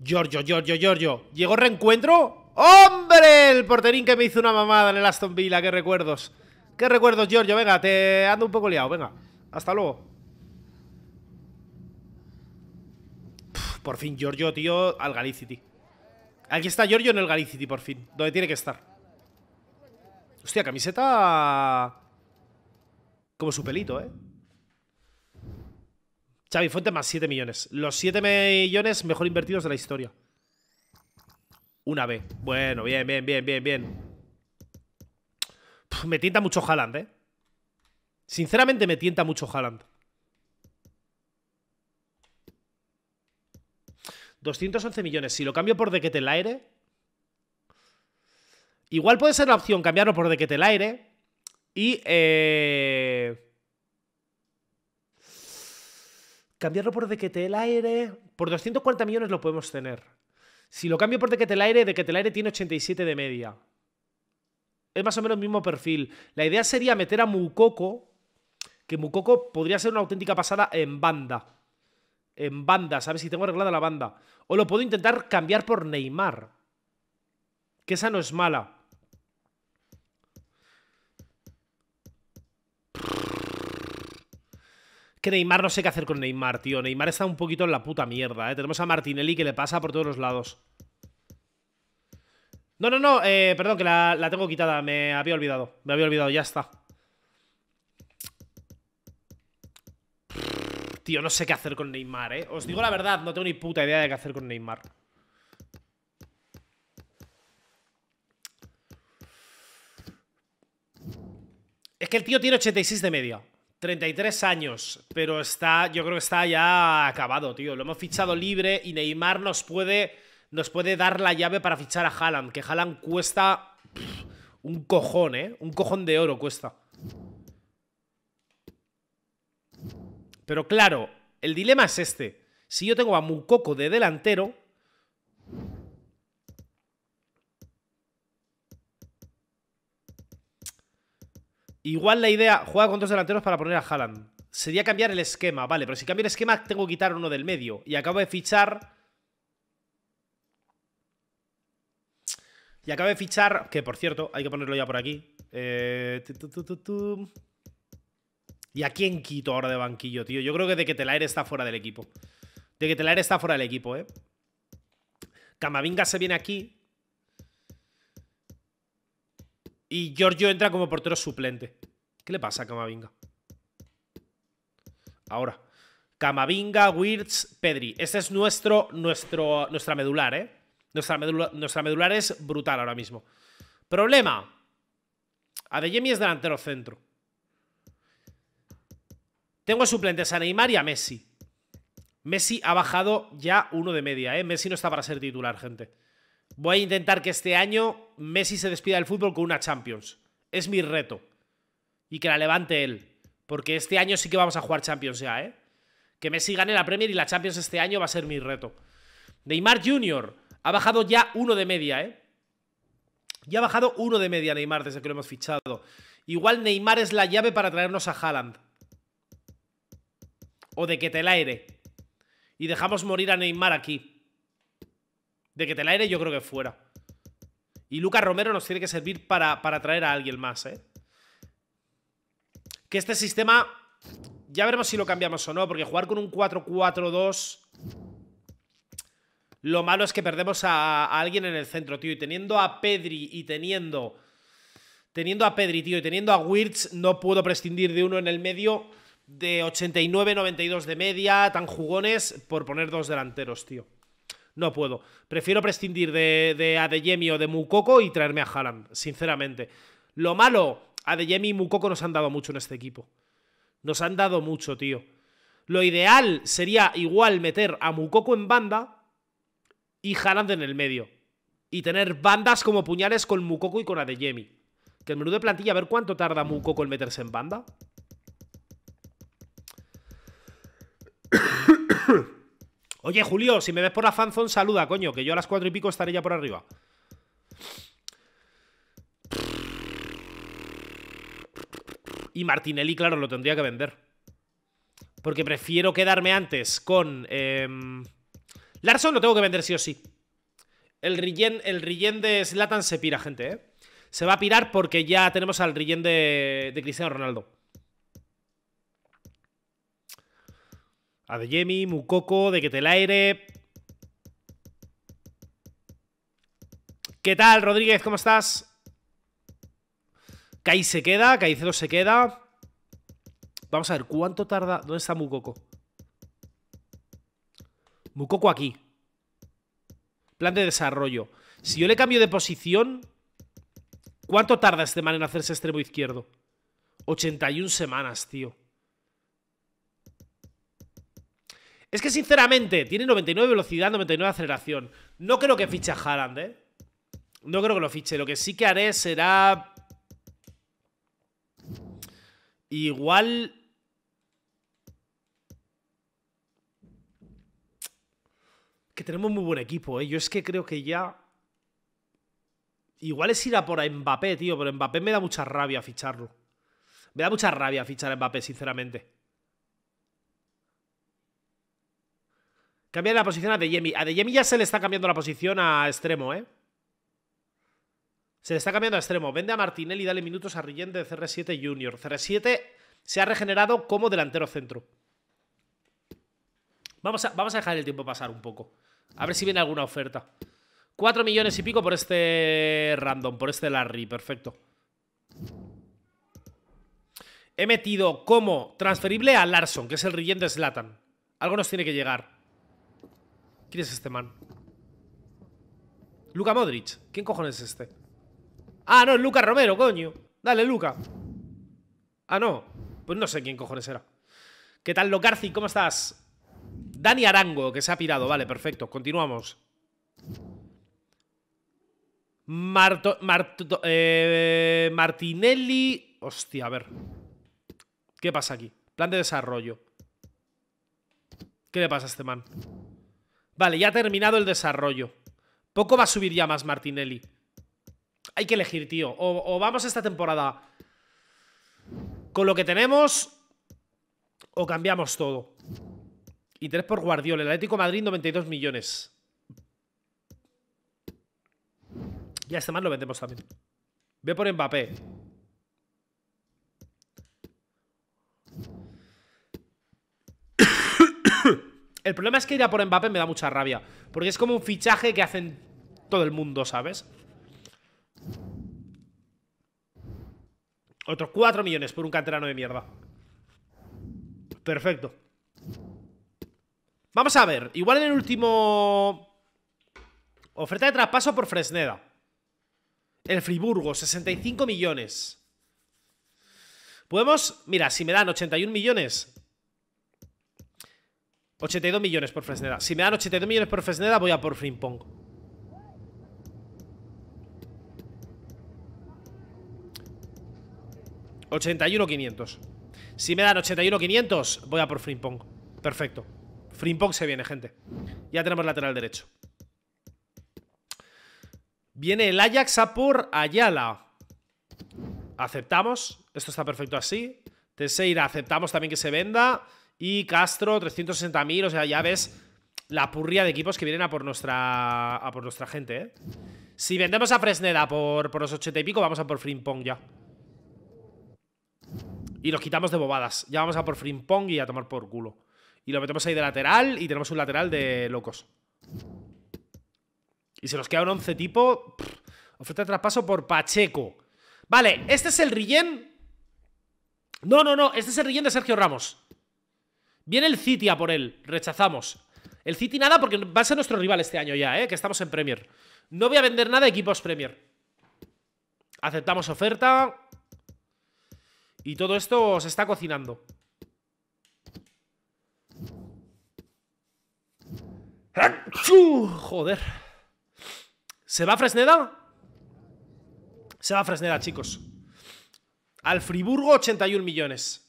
Giorgio, Giorgio, Giorgio. ¿Llegó reencuentro? ¡Hombre! El porterín que me hizo una mamada en el Aston Villa. ¡Qué recuerdos! ¡Qué recuerdos, Giorgio! Venga, te ando un poco liado. Venga. Hasta luego. por fin, Giorgio, tío, al Galicity. Aquí está Giorgio en el Galicity, por fin. Donde tiene que estar. Hostia, camiseta... Como su pelito, ¿eh? Xavi Fuente más 7 millones. Los 7 millones mejor invertidos de la historia. Una B. Bueno, bien, bien, bien, bien, bien. me tienta mucho Haaland, ¿eh? Sinceramente me tienta mucho Haaland. 211 millones. Si lo cambio por de te el aire... Igual puede ser la opción cambiarlo por de te el aire. Y... Eh cambiarlo por de que el aire. Por 240 millones lo podemos tener. Si lo cambio por de que aire, de que aire tiene 87 de media. Es más o menos el mismo perfil. La idea sería meter a Mukoko, que Mukoko podría ser una auténtica pasada en banda. En banda, ¿sabes? Si tengo arreglada la banda. O lo puedo intentar cambiar por Neymar. Que esa no es mala. que Neymar no sé qué hacer con Neymar, tío. Neymar está un poquito en la puta mierda, ¿eh? Tenemos a Martinelli que le pasa por todos los lados. No, no, no, eh, perdón, que la, la, tengo quitada. Me había olvidado. Me había olvidado, ya está. Tío, no sé qué hacer con Neymar, ¿eh? Os digo la verdad, no tengo ni puta idea de qué hacer con Neymar. Es que el tío tiene 86 de media. 33 años, pero está, yo creo que está ya acabado, tío. Lo hemos fichado libre y Neymar nos puede, nos puede dar la llave para fichar a Haaland, que Haaland cuesta un cojón, ¿eh? Un cojón de oro cuesta. Pero claro, el dilema es este. Si yo tengo a Mukoko de delantero, Igual la idea, juega con dos delanteros para poner a Haaland. Sería cambiar el esquema, vale, pero si cambio el esquema tengo que quitar uno del medio. Y acabo de fichar... Y acabo de fichar, que por cierto, hay que ponerlo ya por aquí. Eh, ¿Y a quién quito ahora de banquillo, tío? Yo creo que de que telaire está fuera del equipo. De que Telaer está fuera del equipo, ¿eh? Camavinga se viene aquí. Y Giorgio entra como portero suplente. ¿Qué le pasa a Camavinga? Ahora. Camavinga, Wirtz, Pedri. Este es nuestro, nuestro, nuestra medular, ¿eh? Nuestra, nuestra medular es brutal ahora mismo. Problema. Adeyemi es delantero centro. Tengo suplentes a Neymar y a Messi. Messi ha bajado ya uno de media, ¿eh? Messi no está para ser titular, gente. Voy a intentar que este año Messi se despida del fútbol con una Champions. Es mi reto. Y que la levante él. Porque este año sí que vamos a jugar Champions ya, ¿eh? Que Messi gane la Premier y la Champions este año va a ser mi reto. Neymar Jr. ha bajado ya uno de media, ¿eh? Ya ha bajado uno de media Neymar desde que lo hemos fichado. Igual Neymar es la llave para traernos a Haaland. O de que te la aire. Y dejamos morir a Neymar aquí. De que te la aire yo creo que fuera. Y Lucas Romero nos tiene que servir para, para traer a alguien más, ¿eh? Que este sistema... Ya veremos si lo cambiamos o no, porque jugar con un 4-4-2... Lo malo es que perdemos a, alguien en el centro, tío. Y teniendo a Pedri y teniendo... Teniendo a Pedri, tío, y teniendo a Wirtz, no puedo prescindir de uno en el medio de 89-92 de media, tan jugones, por poner dos delanteros, tío no puedo. Prefiero prescindir de, de Adeyemi o de Mukoko y traerme a Haaland, sinceramente. Lo malo, Adeyemi y Mukoko nos han dado mucho en este equipo. Nos han dado mucho, tío. Lo ideal sería igual meter a Mukoko en banda y Haaland en el medio. Y tener bandas como puñales con Mukoko y con Adeyemi. Que el menú de plantilla, a ver cuánto tarda Mukoko en meterse en banda. Oye, Julio, si me ves por la fanzón, saluda, coño, que yo a las cuatro y pico estaré ya por arriba. Y Martinelli, claro, lo tendría que vender. Porque prefiero quedarme antes con... Em, Larson lo tengo que vender sí o sí. El rellén, el de Slatan se pira, gente, ¿eh? Se va a pirar porque ya tenemos al Rillén de Cristiano Ronaldo. Adeyemi, Mukoko, de que te aire. ¿Qué tal, Rodríguez? ¿Cómo estás? Kai se queda, Caicedo se queda. Vamos a ver, ¿cuánto tarda? ¿Dónde está Mukoko? Mukoko aquí. Plan de desarrollo. Si yo le cambio de posición, ¿cuánto tarda este man en hacerse extremo izquierdo? 81 semanas, tío. Es que sinceramente, tiene 99 velocidad, 99 aceleración. No creo que fiche a Haaland, ¿eh? No creo que lo fiche. Lo que sí que haré será... Igual... Que tenemos muy buen equipo, ¿eh? Yo es que creo que ya... Igual es ir a por Mbappé, tío, pero Mbappé me da mucha rabia ficharlo. Me da mucha rabia fichar a Mbappé, sinceramente. Cambia la posición a Deyemi. A Deyemi ya se le está cambiando la posición a extremo, ¿eh? Se le está cambiando a extremo. Vende a Martinelli y dale minutos a Rillén de CR7 Junior. CR7 se ha regenerado como delantero centro. Vamos a, vamos a dejar el tiempo pasar un poco. A ver si viene alguna oferta. 4 millones y pico por este random, por este Larry. Perfecto. He metido como transferible a Larson, que es el Rillén Slatan. Algo nos tiene que llegar. ¿Quién es este man? Luca Modric. ¿Quién cojones es este? Ah, no, es Luca Romero, coño. Dale, Luca. Ah, no. Pues no sé quién cojones era. ¿Qué tal, Locarci? ¿Cómo estás? Dani Arango, que se ha pirado. Vale, perfecto. Continuamos. Marto, Marto, eh, Martinelli. Hostia, a ver. ¿Qué pasa aquí? Plan de desarrollo. ¿Qué le pasa a este man? Vale, ya ha terminado el desarrollo. Poco va a subir ya más Martinelli. Hay que elegir, tío. O, vamos esta temporada con lo que tenemos o cambiamos todo. Y tres por Guardiola. El Atlético Madrid, 92 millones. Ya este más lo vendemos también. Ve por Mbappé. El problema es que ir a por Mbappé me da mucha rabia. Porque es como un fichaje que hacen todo el mundo, ¿sabes? Otros 4 millones por un canterano de mierda. Perfecto. Vamos a ver. Igual en el último... Oferta de traspaso por Fresneda. El Friburgo, 65 millones. Podemos... Mira, si me dan 81 millones, 82 millones por Fresneda. Si me dan 82 millones por Fresneda, voy a por Frimpong. ¿81.500? Si me dan 81.500, voy a por Frimpong. Perfecto. Frimpong se viene, gente. Ya tenemos lateral derecho. Viene el Ajax a por Ayala. Aceptamos. Esto está perfecto así. Teseira, aceptamos también que se venda. Y Castro, 360.000. O sea, ya ves la purria de equipos que vienen a por nuestra, a por nuestra gente, ¿eh? Si vendemos a Fresneda por, por los 80 y pico, vamos a por Frimpong ya. Y los quitamos de bobadas. Ya vamos a por Frimpong y a tomar por culo. Y lo metemos ahí de lateral y tenemos un lateral de locos. Y se nos queda un 11 tipo. oferta de traspaso por Pacheco. Vale, este es el Rillén. No, no, no. Este es el Rillén de Sergio Ramos. Viene el City a por él. Rechazamos. El City nada porque va a ser nuestro rival este año ya, ¿eh? Que estamos en Premier. No voy a vender nada a equipos Premier. Aceptamos oferta. Y todo esto se está cocinando. Joder. ¿Se va Fresneda? Se va Fresneda, chicos. Al Friburgo, 81 millones.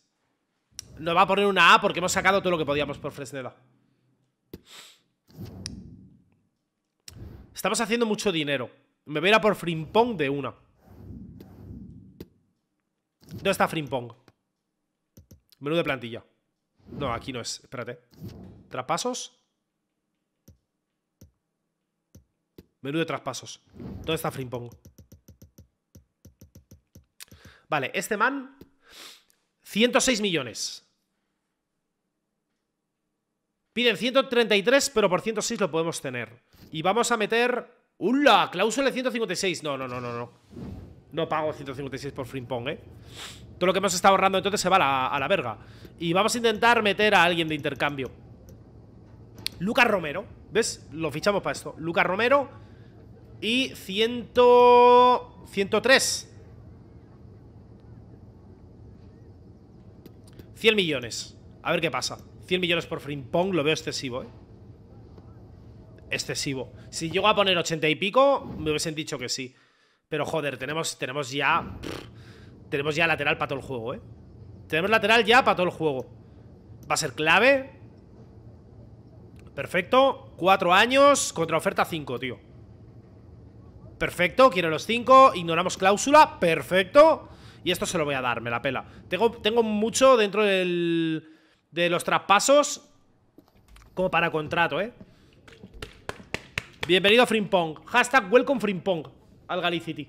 Nos va a poner una A porque hemos sacado todo lo que podíamos por Fresneda. Estamos haciendo mucho dinero. Me voy a ir a por Frimpong de una. ¿Dónde está Frimpong? Menú de plantilla. No, aquí no es. Espérate. Traspasos. Menú de traspasos. ¿Dónde está Frimpong? Vale, este man... 106 millones. Piden 133, pero por 106 lo podemos tener. Y vamos a meter... ¡Hula! Cláusula de 156. No, no, no, no, no. No pago 156 por Frimpong, ¿eh? Todo lo que hemos estado ahorrando entonces se va a la, verga. Y vamos a intentar meter a alguien de intercambio. Lucas Romero. ¿Ves? Lo fichamos para esto. Lucas Romero. Y 100... 103. 100 millones. A ver qué pasa. 100 millones por Frimpong lo veo excesivo, ¿eh? Excesivo. Si llego a poner 80 y pico, me hubiesen dicho que sí. Pero joder, tenemos, tenemos ya. tenemos ya lateral para todo el juego, ¿eh? Tenemos lateral ya para todo el juego. Va a ser clave. Perfecto. Cuatro años. Contra oferta 5, tío. Perfecto. Quiero los 5. Ignoramos cláusula. Perfecto. Y esto se lo voy a dar, me la pela. Tengo, tengo mucho dentro del de los traspasos como para contrato, ¿eh? Bienvenido a Frimpong. Hashtag welcome Frimpong al Galicity.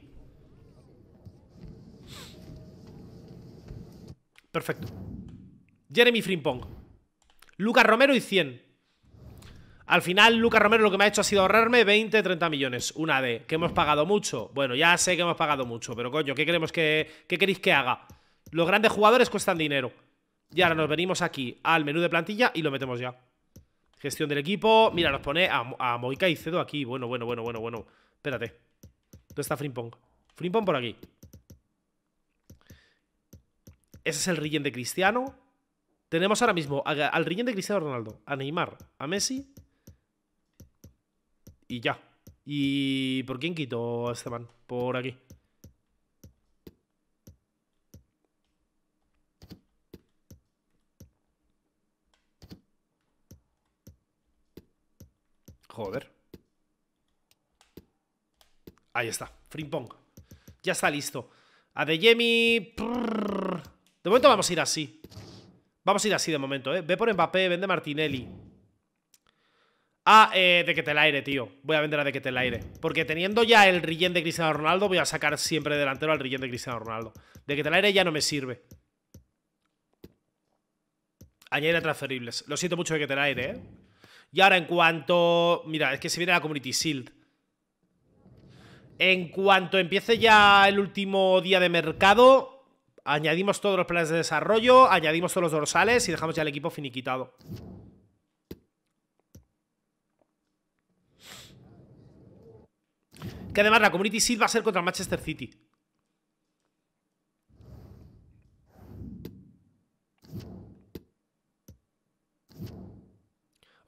Perfecto. Jeremy Frimpong. Lucas Romero y 100. Al final, Lucas Romero lo que me ha hecho ha sido ahorrarme 20, 30 millones. Una de, que hemos pagado mucho. Bueno, ya sé que hemos pagado mucho, pero coño, ¿qué queremos que, qué queréis que haga? Los grandes jugadores cuestan dinero. Y ahora nos venimos aquí al menú de plantilla y lo metemos ya. Gestión del equipo. Mira, nos pone a, a Moica y Cedo aquí. Bueno, bueno, bueno, bueno, bueno. Espérate. ¿Dónde está Frimpong? Frimpong por aquí. Ese es el rillén de Cristiano. Tenemos ahora mismo al rillén de Cristiano Ronaldo, a Neymar, a Messi. Y ya. ¿Y por quién quito a este man? Por aquí. Joder. Ahí está, Frimpong. Ya está listo. A De Jemi. De momento vamos a ir así. Vamos a ir así de momento, ¿eh? Ve por Mbappé, vende Martinelli. Ah, eh, de que te el aire, tío. Voy a vender a de que te el aire. Porque teniendo ya el Rillén de Cristiano Ronaldo, voy a sacar siempre delantero al Rillén de Cristiano Ronaldo. De que te el aire ya no me sirve. Añade transferibles. Lo siento mucho de que te el aire, ¿eh? Y ahora en cuanto... Mira, es que se viene la Community Shield. En cuanto empiece ya el último día de mercado, añadimos todos los planes de desarrollo, añadimos todos los dorsales y dejamos ya el equipo finiquitado. Que además la Community Shield va a ser contra Manchester City.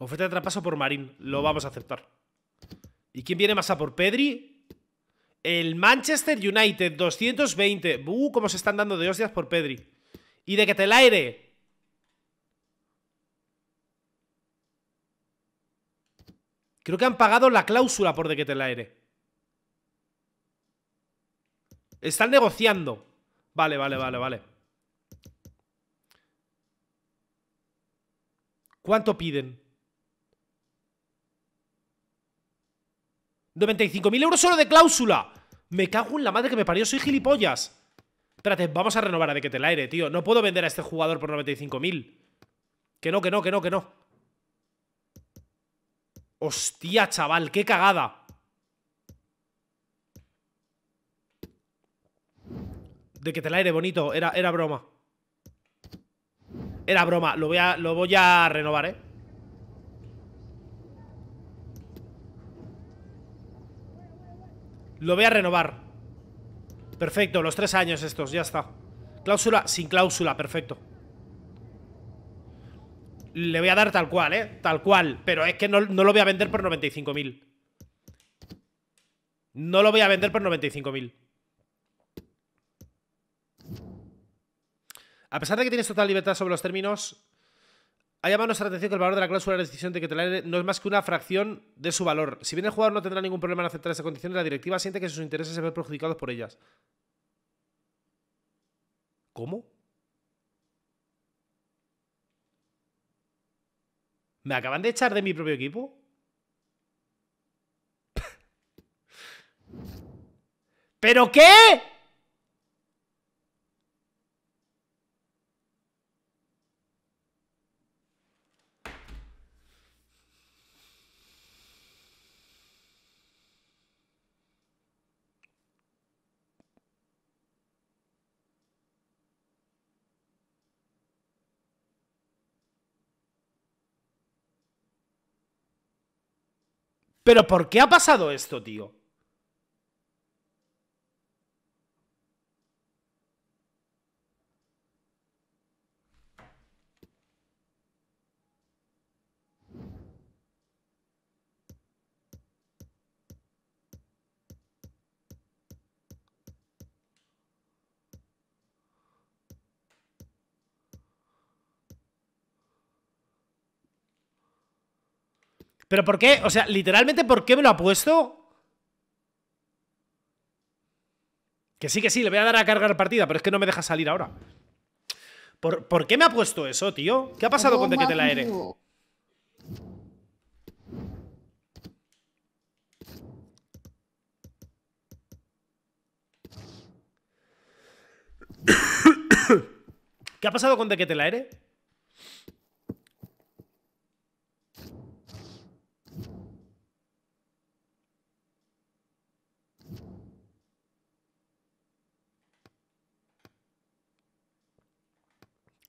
Oferta de traspaso por Marín. Lo vamos a aceptar. ¿Y quién viene más a por Pedri? El Manchester United, 220. Uh, cómo se están dando de hostias por Pedri. Y de que te aire. Creo que han pagado la cláusula por de que te la aire. Están negociando. Vale, vale, vale, vale. ¿Cuánto piden? 95.000 euros solo de cláusula. Me cago en la madre que me parió, soy gilipollas. Espérate, vamos a renovar a De que aire, tío. No puedo vender a este jugador por 95.000. Que no, que no, que no, que no. Hostia, chaval, qué cagada. De que aire, bonito. Era, era broma. Era broma. Lo voy lo voy a renovar, eh. Lo voy a renovar. Perfecto, los tres años estos, ya está. Cláusula, sin cláusula, perfecto. Le voy a dar tal cual, ¿eh? Tal cual. Pero es que no, no lo voy a vender por 95.000. No lo voy a vender por 95.000. A pesar de que tienes total libertad sobre los términos, ha llamado nuestra atención que el valor de la cláusula de decisión de que no es más que una fracción de su valor. Si bien el jugador no tendrá ningún problema en aceptar esas condiciones, la directiva siente que sus intereses se ven perjudicados por ellas. ¿Cómo? ¿Me acaban de echar de mi propio equipo? ¿Pero qué? Pero ¿por qué ha pasado esto, tío? ¿Pero por qué? O sea, literalmente, ¿por qué me lo ha puesto? Que sí, que sí, le voy a dar a cargar partida, pero es que no me deja salir ahora. ¿Por, qué me ha puesto eso, tío? ¿Qué ha pasado oh, con de que te la ¿Qué ha pasado con de que te la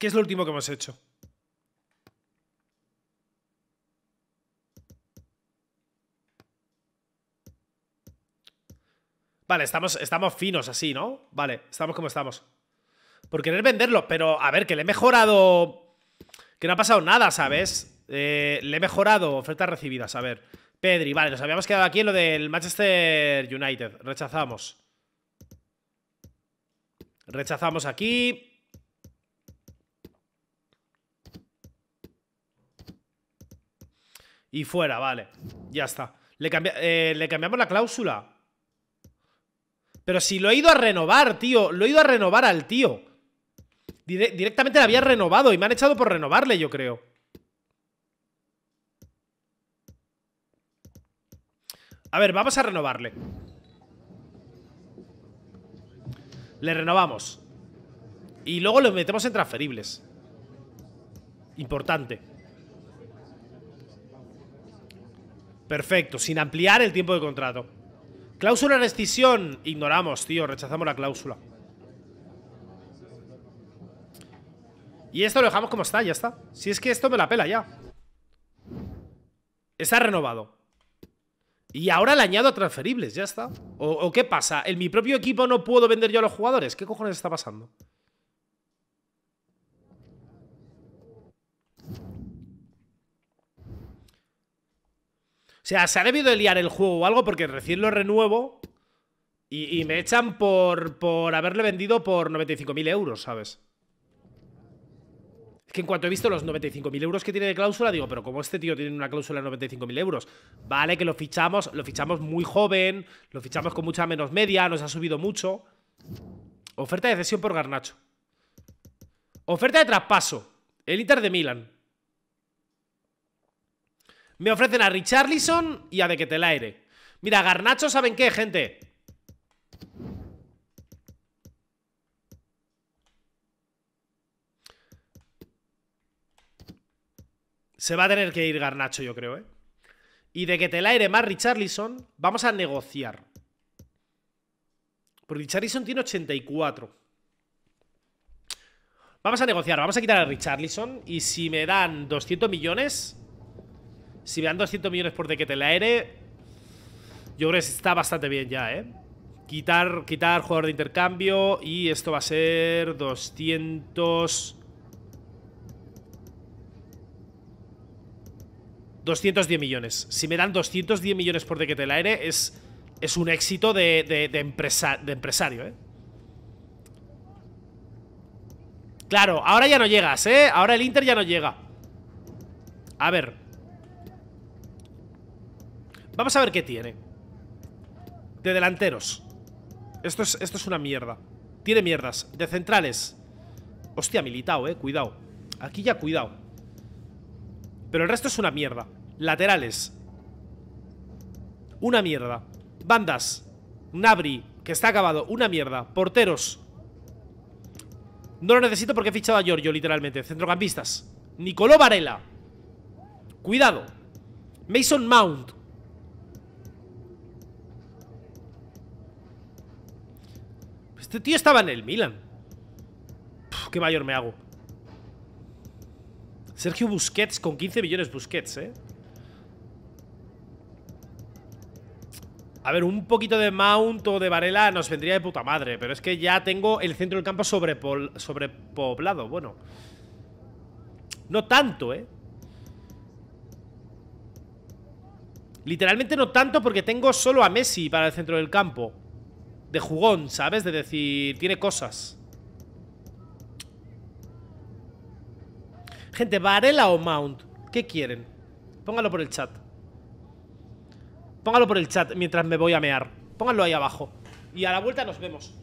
¿Qué es lo último que hemos hecho? Vale, estamos, estamos finos así, ¿no? Vale, estamos como estamos. Por querer venderlo, pero a ver, que le he mejorado... Que no ha pasado nada, ¿sabes? Eh, le he mejorado ofertas recibidas, a ver. Pedri, vale, nos habíamos quedado aquí en lo del Manchester United. Rechazamos. Rechazamos aquí. Y fuera, vale. Ya está. Eh, le, cambiamos la cláusula. Pero si lo he ido a renovar, tío. Lo he ido a renovar al tío. directamente la había renovado y me han echado por renovarle, yo creo. A ver, vamos a renovarle. Le renovamos. Y luego lo metemos en transferibles. Importante. Perfecto, sin ampliar el tiempo de contrato. Cláusula de rescisión. Ignoramos, tío, rechazamos la cláusula. Y esto lo dejamos como está, ya está. Si es que esto me la pela ya. Está renovado. Y ahora le añado a transferibles, ya está. ¿O, o qué pasa? ¿En mi propio equipo no puedo vender yo a los jugadores? ¿Qué cojones está pasando? sea, se ha debido de liar el juego o algo porque recién lo renuevo y, me echan por, por haberle vendido por 95.000 euros, ¿sabes? Es que en cuanto he visto los 95.000 euros que tiene de cláusula, digo, pero como este tío tiene una cláusula de 95.000 euros, vale que lo fichamos, lo fichamos muy joven, lo fichamos con mucha menos media, nos ha subido mucho. Oferta de cesión por Garnacho. Oferta de traspaso. El Inter de Milan. Me ofrecen a Richarlison y a De Ketelaere. Mira, Garnacho, ¿saben qué, gente? Se va a tener que ir Garnacho, yo creo, ¿eh? Y de que te aire más Richarlison, vamos a negociar. Porque Richarlison tiene 84. Vamos a negociar, vamos a quitar a Richarlison. Y si me dan 200 millones, si me dan 200 millones por que te la aire, yo creo que está bastante bien ya, ¿eh? Quitar, quitar jugador de intercambio y esto va a ser 200... 210 millones. Si me dan 210 millones por de te la aire, es, es un éxito de, de empresario, ¿eh? Claro, ahora ya no llegas, ¿eh? Ahora el Inter ya no llega. A ver, Vamos a ver qué tiene. De delanteros. Esto es, esto es una mierda. Tiene mierdas. De centrales. Hostia, militado, eh. Cuidado. Aquí ya cuidado. Pero el resto es una mierda. Laterales. Una mierda. Bandas. Nabri, que está acabado. Una mierda. Porteros. No lo necesito porque he fichado a Giorgio, literalmente. Centrocampistas. Nicoló Varela. Cuidado. Mason Mount. Este tío estaba en el Milan. qué mayor me hago. Sergio Busquets con 15 millones Busquets, ¿eh? A ver, un poquito de Mount o de Varela nos vendría de puta madre, pero es que ya tengo el centro del campo sobrepoblado, bueno. No tanto, ¿eh? Literalmente no tanto porque tengo solo a Messi para el centro del campo de jugón, ¿sabes? De decir, tiene cosas. Gente, Varela o Mount, ¿qué quieren? Póngalo por el chat. Póngalo por el chat mientras me voy a mear. Pónganlo ahí abajo. Y a la vuelta nos vemos.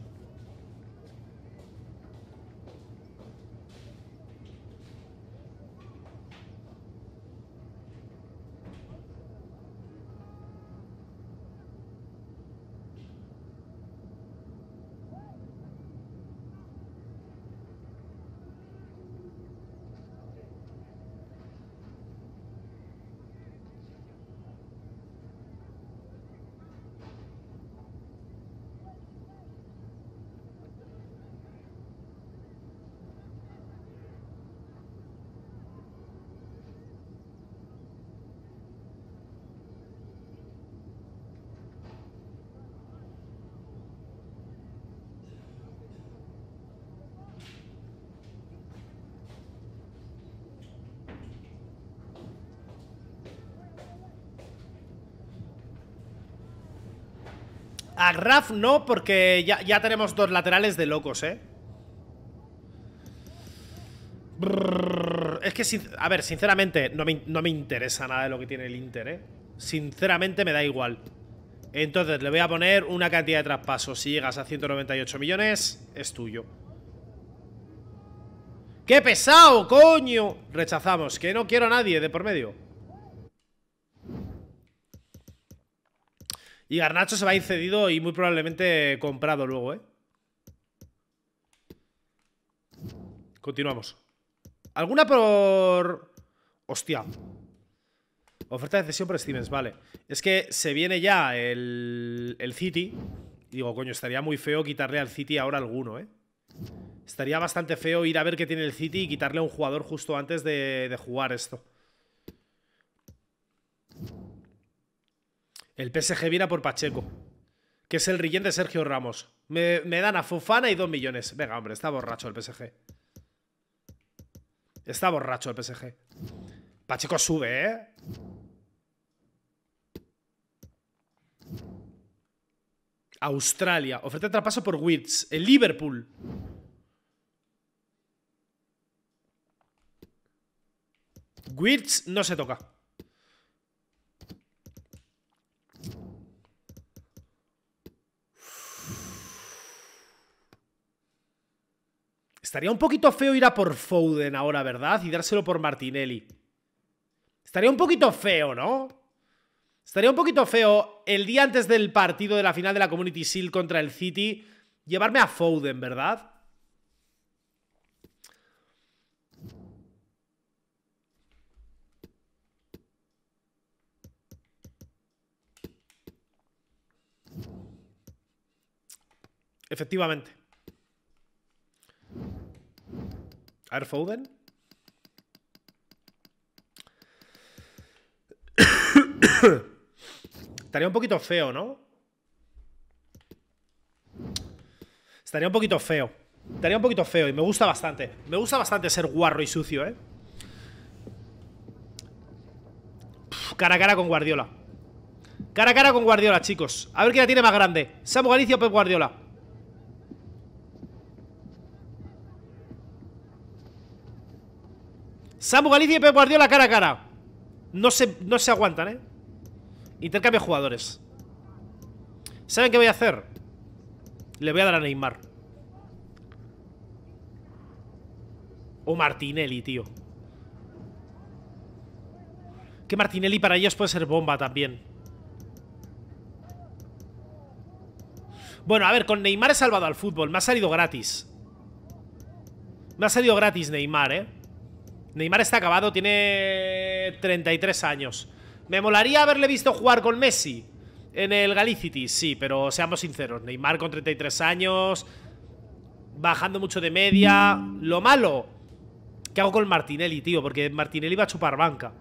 Raf no, porque ya, tenemos dos laterales de locos, ¿eh? es que, a ver, sinceramente, no me, interesa nada de lo que tiene el Inter, ¿eh? Sinceramente me da igual. Entonces, le voy a poner una cantidad de traspaso. Si llegas a 198 millones, es tuyo. ¡Qué pesado, coño! Rechazamos, que no quiero a nadie de por medio. Y Garnacho se va a y muy probablemente comprado luego, ¿eh? Continuamos. ¿Alguna por...? Hostia. Oferta de cesión por Stevens, vale. Es que se viene ya el, el City. Digo, coño, estaría muy feo quitarle al City ahora alguno, ¿eh? Estaría bastante feo ir a ver qué tiene el City y quitarle a un jugador justo antes de jugar esto. El PSG viene por Pacheco, que es el rillén de Sergio Ramos. Me, dan a Fofana y 2 millones. Venga, hombre, está borracho el PSG. Está borracho el PSG. Pacheco sube, ¿eh? Australia. Oferta de traspaso por Wirtz. El Liverpool. Wirtz no se toca. Estaría un poquito feo ir a por Foden ahora, ¿verdad? Y dárselo por Martinelli. Estaría un poquito feo, ¿no? Estaría un poquito feo el día antes del partido de la final de la Community Seal contra el City llevarme a Foden, ¿verdad? Efectivamente. Ar Foden. Estaría un poquito feo, ¿no? Estaría un poquito feo. Estaría un poquito feo y me gusta bastante. Me gusta bastante ser guarro y sucio, ¿eh? cara a cara con Guardiola. Cara a cara con Guardiola, chicos. A ver quién la tiene más grande. Samu Galicia o Pep Guardiola. Samu Galicia y Pep Guardiola cara a cara. No se, no se aguantan, ¿eh? Intercambio de jugadores. ¿Saben qué voy a hacer? Le voy a dar a Neymar. O Martinelli, tío. Que Martinelli para ellos puede ser bomba también. Bueno, a ver, con Neymar he salvado al fútbol. Me ha salido gratis. Me ha salido gratis Neymar, ¿eh? Neymar está acabado, tiene 33 años. Me molaría haberle visto jugar con Messi en el Galicity, sí, pero seamos sinceros, Neymar con 33 años, bajando mucho de media. Lo malo, ¿qué hago con Martinelli, tío? Porque Martinelli va a chupar banca.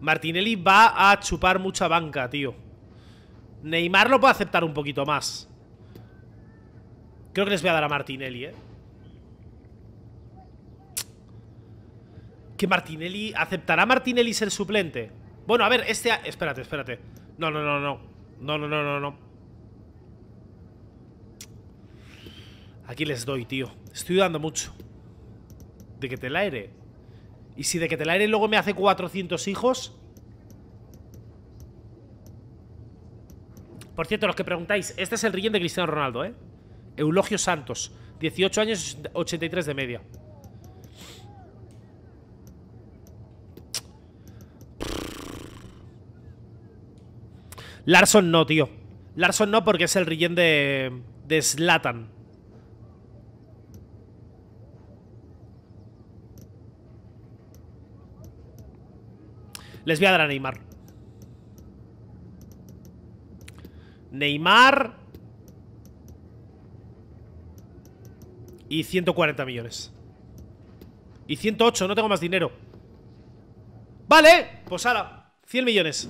Martinelli va a chupar mucha banca, tío. Neymar lo puede aceptar un poquito más. Creo que les voy a dar a Martinelli, ¿eh? Que Martinelli... ¿Aceptará Martinelli ser suplente? Bueno, a ver, este... Espérate, espérate. No, no, no, no. No, no, no, no, no. Aquí les doy, tío. Estoy dando mucho. De que te la aire. Y si de que te la aire luego me hace 400 hijos... Por cierto, los que preguntáis, este es el relleno de Cristiano Ronaldo, ¿eh? Eulogio Santos, 18 años, 83 de media. Larson no, tío. Larson no porque es el rey de, de Slatan. Les voy a dar a Neymar. Neymar. Y 140 millones. Y 108, no tengo más dinero. Vale, pues ahora, 100 millones.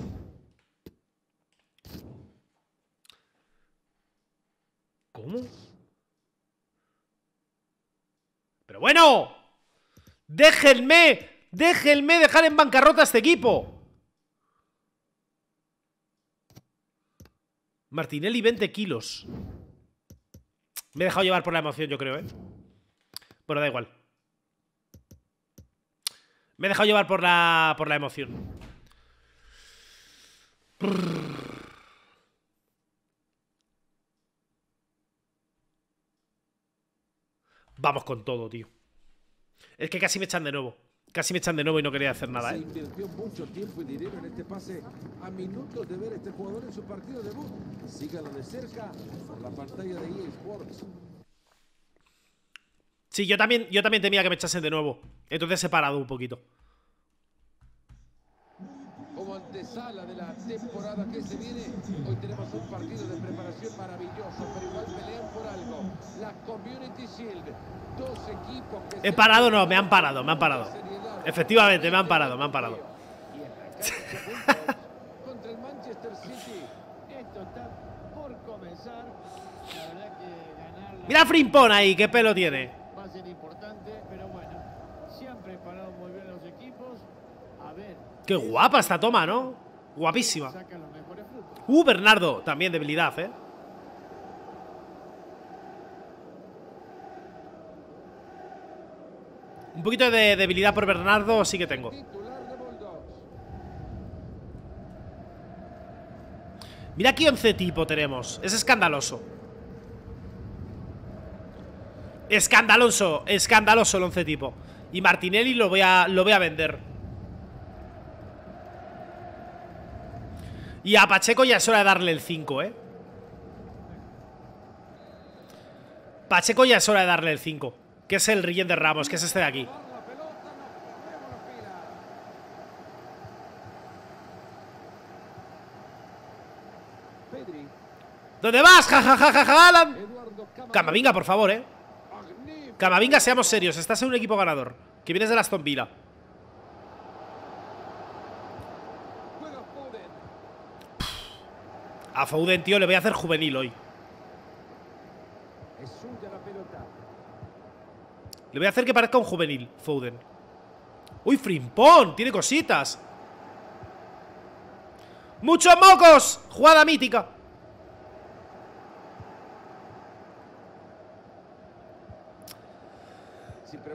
Pero bueno, déjenme, déjenme dejar en bancarrota a este equipo. Martinelli, 20 kilos. Me he dejado llevar por la emoción, yo creo, ¿eh? Bueno, da igual. Me he dejado llevar por la, por la emoción. Vamos con todo, tío. Es que casi me echan de nuevo. Casi me echan de nuevo y no quería hacer nada, ¿eh? Se invirtió mucho tiempo y dinero en este pase a minutos de ver a este jugador en su partido de debut. Sígalo de cerca por la pantalla de EA Sports. Sí, yo también, yo también temía que me echasen de nuevo. Entonces he parado un poquito de sala de la temporada que se viene. Hoy tenemos un partido de preparación maravilloso, pero igual pelean por algo. La Community Shield, dos equipos que... He parado, no, me han parado, me han parado. Efectivamente, me han parado, me han parado. Contra el Manchester City, esto está por comenzar. Mira Frimpón ahí, qué pelo tiene. Qué guapa esta toma, ¿no? Guapísima. Uh, Bernardo, también debilidad, ¿eh? Un poquito de debilidad por Bernardo sí que tengo. Mira qué once tipo tenemos. Es escandaloso. Escandaloso, escandaloso el once tipo. Y Martinelli lo voy a, lo voy a vender. Y a Pacheco ya es hora de darle el 5, ¿eh? Pacheco ya es hora de darle el 5. Que es el Rillén de Ramos, que es este de aquí. ¿Dónde vas? Ja, ja, ja, ja Camavinga, por favor, eh. Camavinga, seamos serios. Estás en un equipo ganador. Que vienes de la Aston A Foden, tío, le voy a hacer juvenil hoy. Le voy a hacer que parezca un juvenil, Foden. ¡Uy, Frimpón! Tiene cositas. ¡Muchos mocos! Jugada mítica.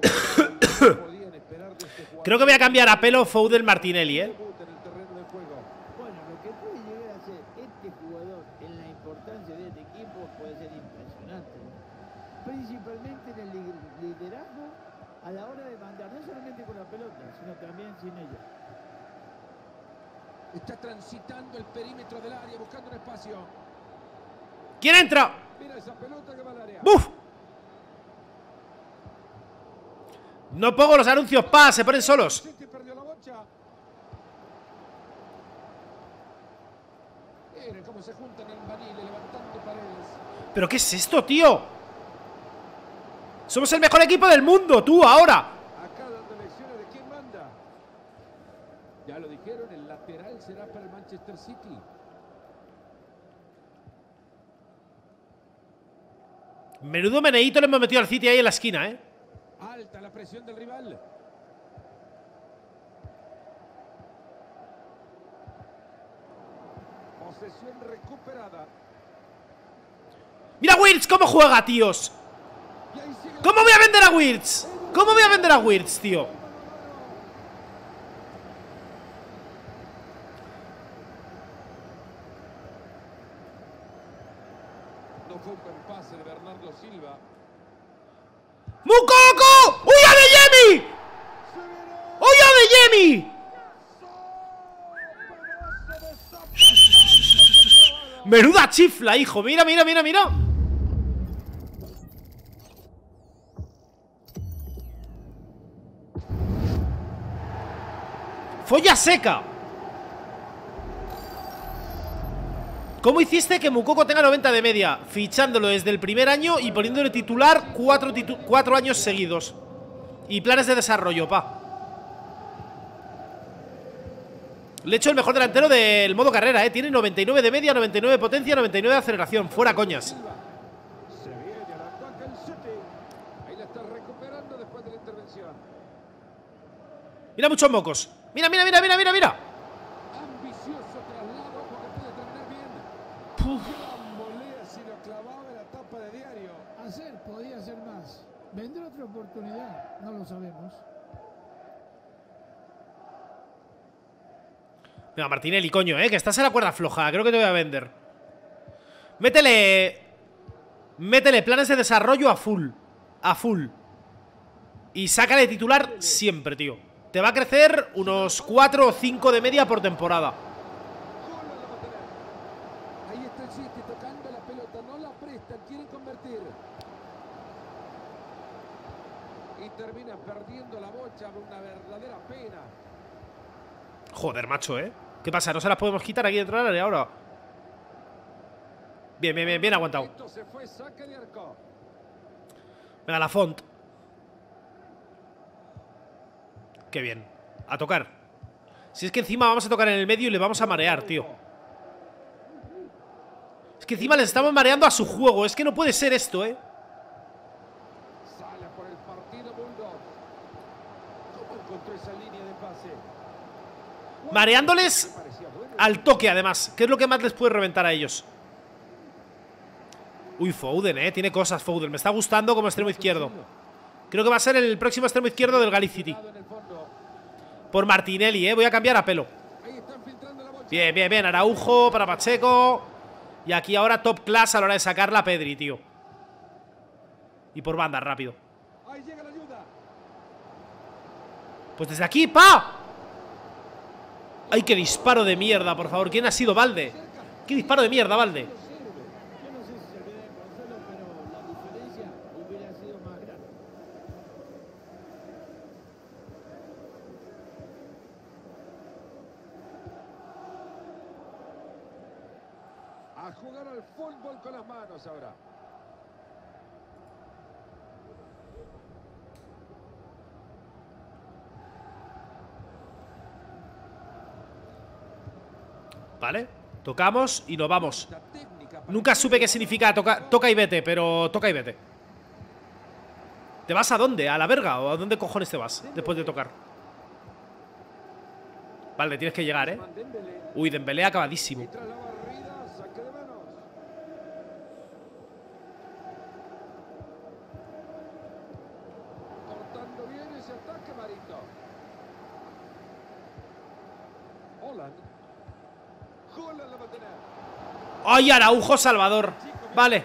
Creo que voy a cambiar a pelo Foden Martinelli, ¿eh? a la hora de mandar, no solamente con la pelota, sino también sin ella. Está transitando el perímetro del área, buscando un espacio. ¿Quién entra? Mira esa pelota que va al área. ¡Buf! No pongo los anuncios, pa, se ponen solos. ¿Pero qué es esto, tío? Somos el mejor equipo del mundo, tú, ahora. Acá dando lecciones de quién manda. Ya lo dijeron, el lateral será para el Manchester City. Menudo meneíto le hemos metido al City ahí en la esquina, ¿eh? Alta la presión del rival. Posesión recuperada. Mira Wills cómo juega, tíos. ¿Cómo voy a vender a Wirtz? ¿Cómo voy a vender a Wirtz, tío? No coco! de Bernardo Silva. ¡Uy, de Yemi! ¡Uy, de Yemi! ¡Menuda chifla, hijo! ¡Mira, mira, mira, mira! Folla seca. ¿Cómo hiciste que Mucoco tenga 90 de media? Fichándolo desde el primer año y poniéndole titular cuatro, cuatro años seguidos. Y planes de desarrollo, pa. Le he hecho el mejor delantero del modo carrera, ¿eh? Tiene 99 de media, 99 de potencia, 99 de aceleración. Fuera coñas. Mira muchos mocos. Mira, mira, mira, mira, mira, mira. Ambicioso traslado porque puede bien. de la tapa diario. Hacer podía hacer más. Vendrá otra oportunidad, no lo sabemos. Venga, Martinelli, coño, eh, que estás en la cuerda floja. Creo que te voy a vender. Métele. Métele planes de desarrollo a full. A full. Y sácale titular siempre, tío te va a crecer unos 4 o 5 de media por temporada. pelota, la quieren convertir. Y termina perdiendo la bocha, una verdadera pena. Joder, macho, ¿eh? ¿Qué pasa? ¿No se las podemos quitar aquí dentro del área ahora? Bien, bien, bien, bien aguantado. Venga, la font. Qué bien. A tocar. Si es que encima vamos a tocar en el medio y le vamos a marear, tío. Es que encima les estamos mareando a su juego. Es que no puede ser esto, ¿eh? Mareándoles al toque, además. ¿Qué es lo que más les puede reventar a ellos. Uy, Foden, ¿eh? Tiene cosas Foden. Me está gustando como extremo izquierdo. Creo que va a ser el próximo extremo izquierdo del Galicity. City por Martinelli, ¿eh? Voy a cambiar a pelo. Bien, bien, bien. Araujo para Pacheco. Y aquí ahora top class a la hora de sacarla Pedri, tío. Y por banda, rápido. Pues desde aquí, ¡pa! ¡Ay, qué disparo de mierda, por favor! ¿Quién ha sido Valde? ¡Qué disparo de mierda, Valde! Tocamos y nos vamos. Nunca supe qué significa toca, toca y vete, pero toca y vete. ¿Te vas a dónde? ¿A la verga? ¿O a dónde cojones te vas después de tocar? Vale, tienes que llegar, ¿eh? Uy, Dembélé acabadísimo. ¡Ay, Araujo Salvador! Vale.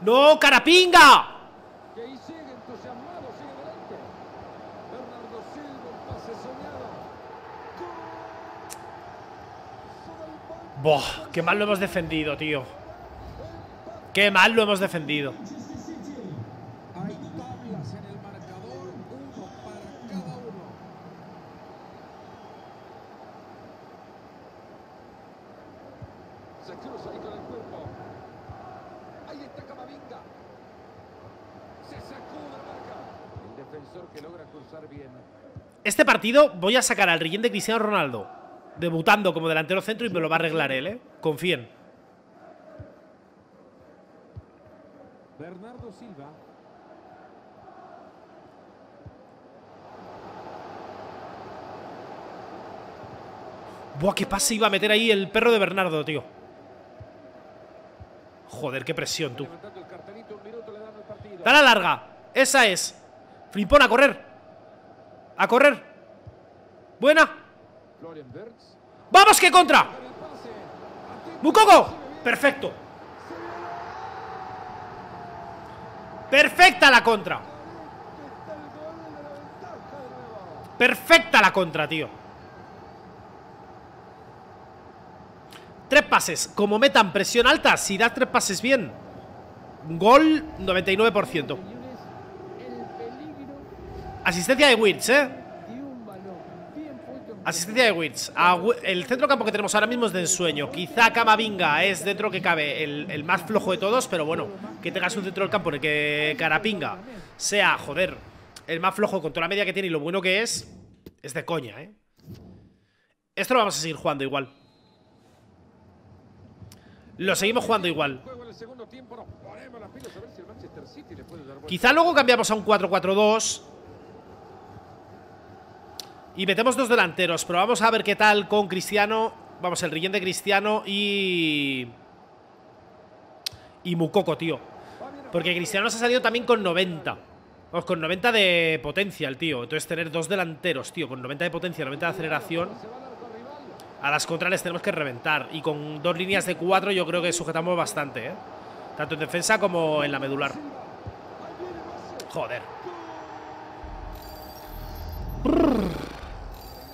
¡No, Carapinga! Boh, qué mal lo hemos defendido, tío. Qué mal lo hemos defendido. voy a sacar al rellén de Cristiano Ronaldo, debutando como delantero centro y me lo va a arreglar él, ¿eh? Confíen. Bernardo Silva. Buah, qué pase iba a meter ahí el perro de Bernardo, tío. Joder, qué presión, tú. Da la larga. Esa es. Flipón, a correr. A correr. Buena. Vamos que contra. Mukoko, Perfecto. Perfecta la contra. Perfecta la contra, tío. Tres pases. Como metan presión alta, si das tres pases bien. Gol 99%. Asistencia de Wills, ¿eh? Asistencia de Wits. El centro campo que tenemos ahora mismo es de ensueño. Quizá Camavinga es dentro que cabe el, más flojo de todos, pero bueno, que tengas un centro campo en el que Carapinga sea, joder, el más flojo con toda la media que tiene y lo bueno que es, es de coña, ¿eh? Esto lo vamos a seguir jugando igual. Lo seguimos jugando igual. Quizá luego cambiamos a un 4-4-2 y metemos dos delanteros, pero vamos a ver qué tal con Cristiano. Vamos, el rillén de Cristiano y. Y Mucoco, tío. Porque Cristiano se ha salido también con 90. Vamos, con 90 de potencia el tío. Entonces, tener dos delanteros, tío, con 90 de potencia, 90 de aceleración. A las contras tenemos que reventar. Y con dos líneas de cuatro, yo creo que sujetamos bastante, ¿eh? Tanto en defensa como en la medular. Joder.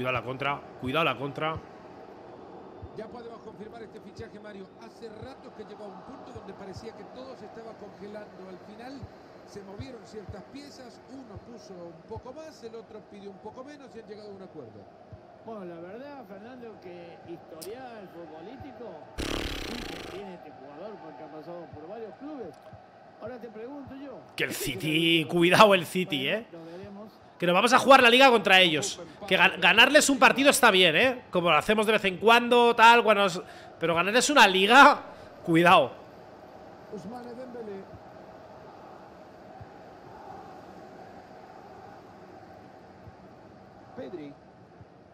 Cuidado la contra, cuidado la contra. Ya podemos confirmar este fichaje, Mario. Hace rato que llegó a un punto donde parecía que todo se estaba congelando. Al final se movieron ciertas piezas, uno puso un poco más, el otro pidió un poco menos y han llegado a un acuerdo. Bueno, la verdad, Fernando, que historial futbolístico tiene este jugador porque ha pasado por varios clubes que el City, cuidado el City, ¿eh? Que nos vamos a jugar la liga contra ellos. Que ganarles un partido está bien, ¿eh? Como lo hacemos de vez en cuando, tal, bueno. Pero ganarles una liga, cuidado.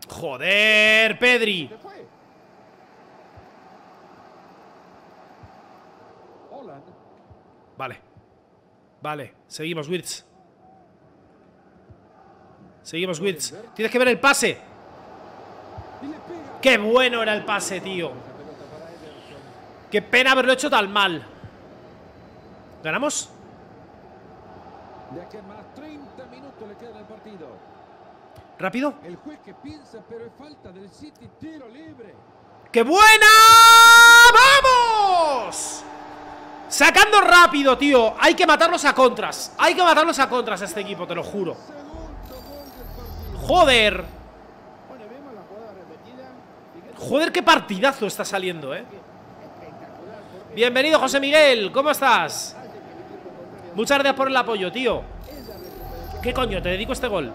Joder, Pedri. Vale. Vale. Seguimos, Wirtz. Seguimos, Wirtz. Tienes que ver el pase. ¡Qué bueno era el pase, tío! ¡Qué pena haberlo hecho tan mal! ¿Ganamos? ¿Rápido? ¡Qué buena! ¡Vamos! Sacando rápido, tío. Hay que matarlos a contras. Hay que matarlos a contras a este equipo, te lo juro. Joder. Joder, qué partidazo está saliendo, eh. Bienvenido, José Miguel. ¿Cómo estás? Muchas gracias por el apoyo, tío. ¿Qué coño? Te dedico este gol.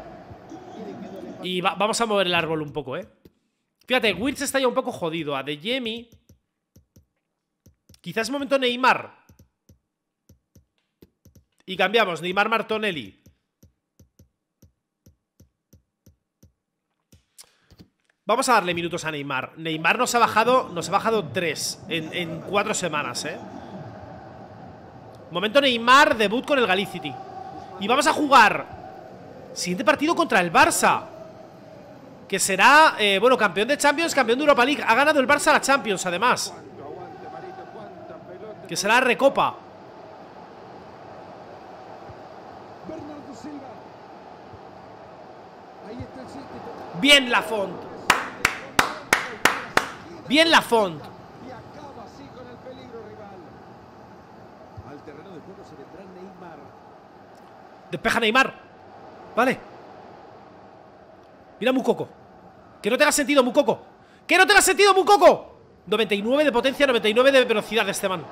Y vamos a mover el árbol un poco, eh. Fíjate, Wirtz está ya un poco jodido. A De Jemi. Quizás momento Neymar. Y cambiamos, Neymar Martonelli. Vamos a darle minutos a Neymar. Neymar nos ha bajado, nos ha bajado tres en, cuatro semanas, ¿eh? Momento Neymar, debut con el Galicity. Y vamos a jugar siguiente partido contra el Barça. Que será, eh, bueno, campeón de Champions, campeón de Europa League. Ha ganado el Barça la Champions, además. Que será Recopa. Bien la font. Bien la font. Y acaba así con el peligro rival. Al terreno de juego se Neymar. Despeja Neymar. Vale. Mira Mucoco. Que no te has sentido, Mucoco. Que no te has sentido, Mucoco. 99 de potencia, 99 de velocidad de este man.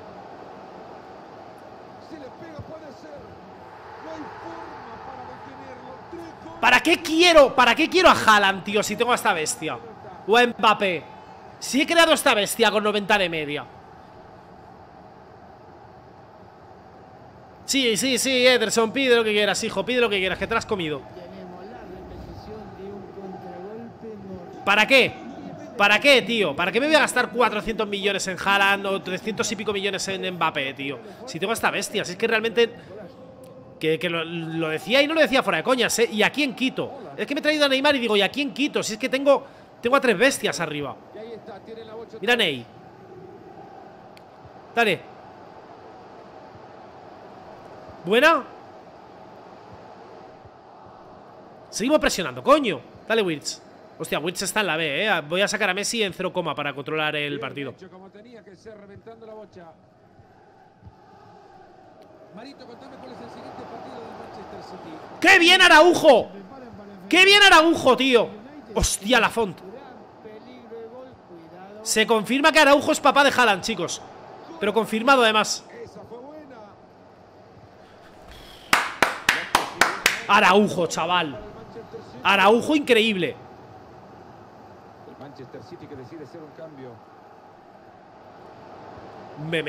¿Para qué quiero, para qué quiero a Haaland, tío, si tengo a esta bestia? O a Mbappé. Si he creado esta bestia con 90 de media. Sí, sí, sí, Ederson, pide lo que quieras, hijo, pide lo que quieras, que te has comido. ¿Para qué? ¿Para qué, tío? ¿Para qué me voy a gastar 400 millones en Haaland o 300 y pico millones en Mbappé, tío? Si tengo a esta bestia, si es que realmente que, lo, decía y no lo decía fuera de coñas, ¿eh? ¿Y a quién quito? Es que me he traído a Neymar y digo, ¿y a quién quito? Si es que tengo, tengo a tres bestias arriba. Mira Ney. Dale. Buena. Seguimos presionando, coño. Dale, Wirtz. Hostia, Wirtz está en la B, ¿eh? Voy a sacar a Messi en 0, para controlar el partido. Marito, el partido Manchester City. ¡Qué bien Araujo! ¡Qué bien Araujo, tío! ¡Hostia, la font! Se confirma que Araujo es papá de Haaland, chicos. Pero confirmado además. Araujo, chaval. Araujo increíble. Manchester City decide un cambio. Me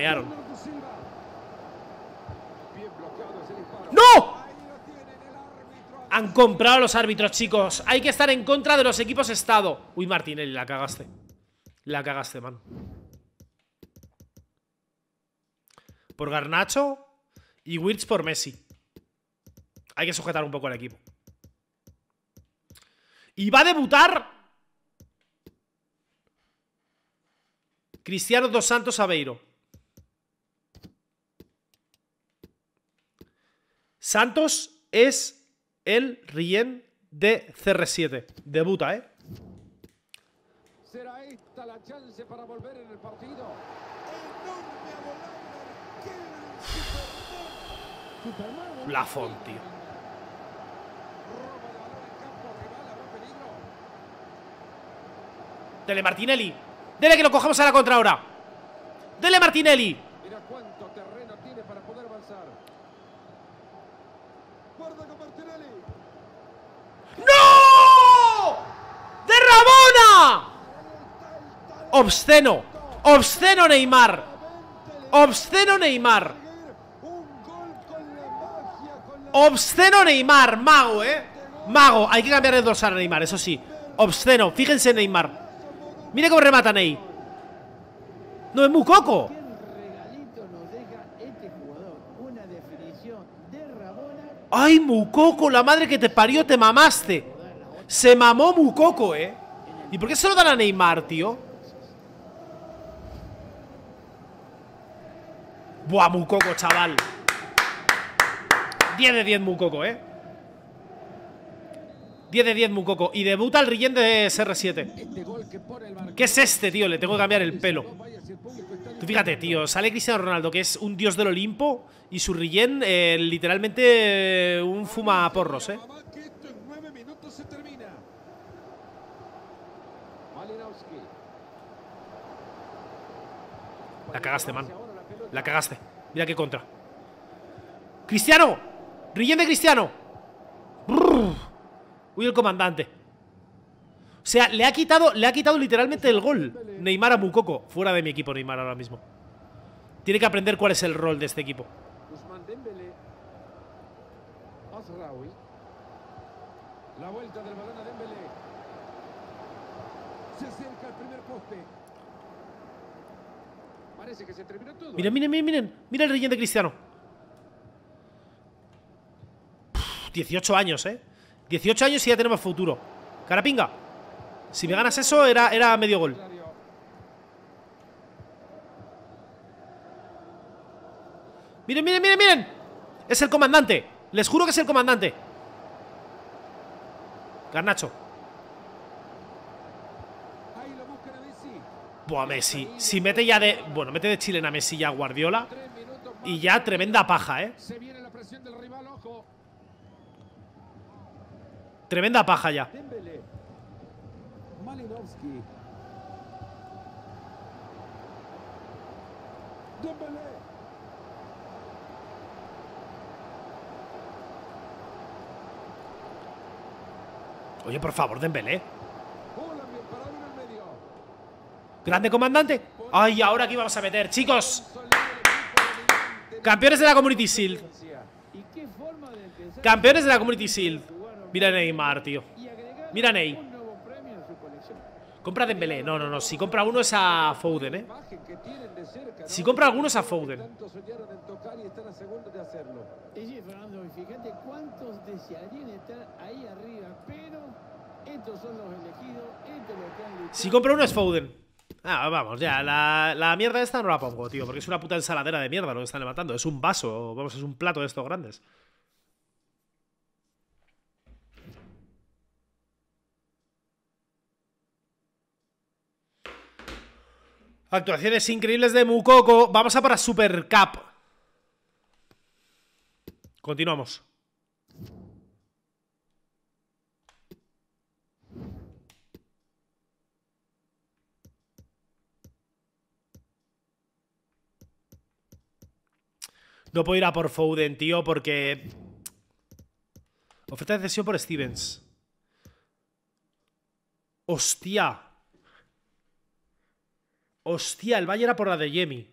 ¡No! Han comprado a los árbitros, chicos. Hay que estar en contra de los equipos Estado. Uy, Martinelli, la cagaste. La cagaste, man. Por Garnacho y Wirtz por Messi. Hay que sujetar un poco al equipo. Y va a debutar Cristiano Dos Santos Aveiro. Santos es el Rien de CR7. Debuta, ¿eh? Será la chance para volver el La tío. Dele Martinelli. Dele que lo cojamos a la contra ahora. Dele Martinelli. Obsceno. Obsceno Neymar. Obsceno Neymar. Obsceno Neymar. Mago, ¿eh? Mago. Hay que cambiar el dorsal a Neymar, eso sí. Obsceno. Fíjense Neymar. mire cómo remata Ney. No es Mucoco ¡Ay, Mucoco! La madre que te parió, te mamaste. Se mamó Mucoco, ¿eh? ¿Y por qué se lo dan a Neymar, tío? Buah, Mucoco, chaval. 10 de 10 Mucoco, eh. 10 de 10 Mucoco. Y debuta el Rillén de sr 7 ¿Qué es este, tío? Le tengo que cambiar el pelo. Tú fíjate, tío. Sale Cristiano Ronaldo, que es un dios del Olimpo. Y su Rillén, eh, literalmente, eh, un fuma porros, eh. La cagaste, man. La cagaste. Mira qué contra. ¡Cristiano! ¡Rillén Cristiano! Uy, el comandante. O sea, le ha quitado, le ha quitado literalmente el gol Neymar a Mukoko. Fuera de mi equipo Neymar ahora mismo. Tiene que aprender cuál es el rol de este equipo. La vuelta del Parece Miren, miren, miren, miren. Mira el relleno de Cristiano. 18 años, ¿eh? 18 años y ya tenemos futuro. Carapinga. Si me ganas eso, era, era medio gol. Miren, miren, miren, miren. Es el comandante. Les juro que es el comandante. Garnacho. Pues a Messi. Si mete ya de. Bueno, mete de Chile a Messi ya Guardiola. Y ya tremenda paja, ¿eh? Tremenda paja ya. Oye, por favor, Dembélé. Grande comandante. Ay, ahora aquí vamos a meter, chicos. Campeones de la Community Shield. Campeones de la Community Shield. Mira a Neymar, tío. Mira Ney. Compra Dembélé. No, no, no. Si compra uno es a Foden, ¿eh? Si compra alguno es a Foden. Si compra uno es Foden. Ah, vamos, ya, la, mierda esta no la pongo, tío, porque es una puta ensaladera de mierda lo que están levantando. Es un vaso, vamos, es un plato de estos grandes. Actuaciones increíbles de Mukoko. Vamos a para Super Cup. Continuamos. No puedo ir a por Foden, tío, porque... Oferta de cesión por Stevens. ¡Hostia! ¡Hostia! El Valle era por la de Yemi.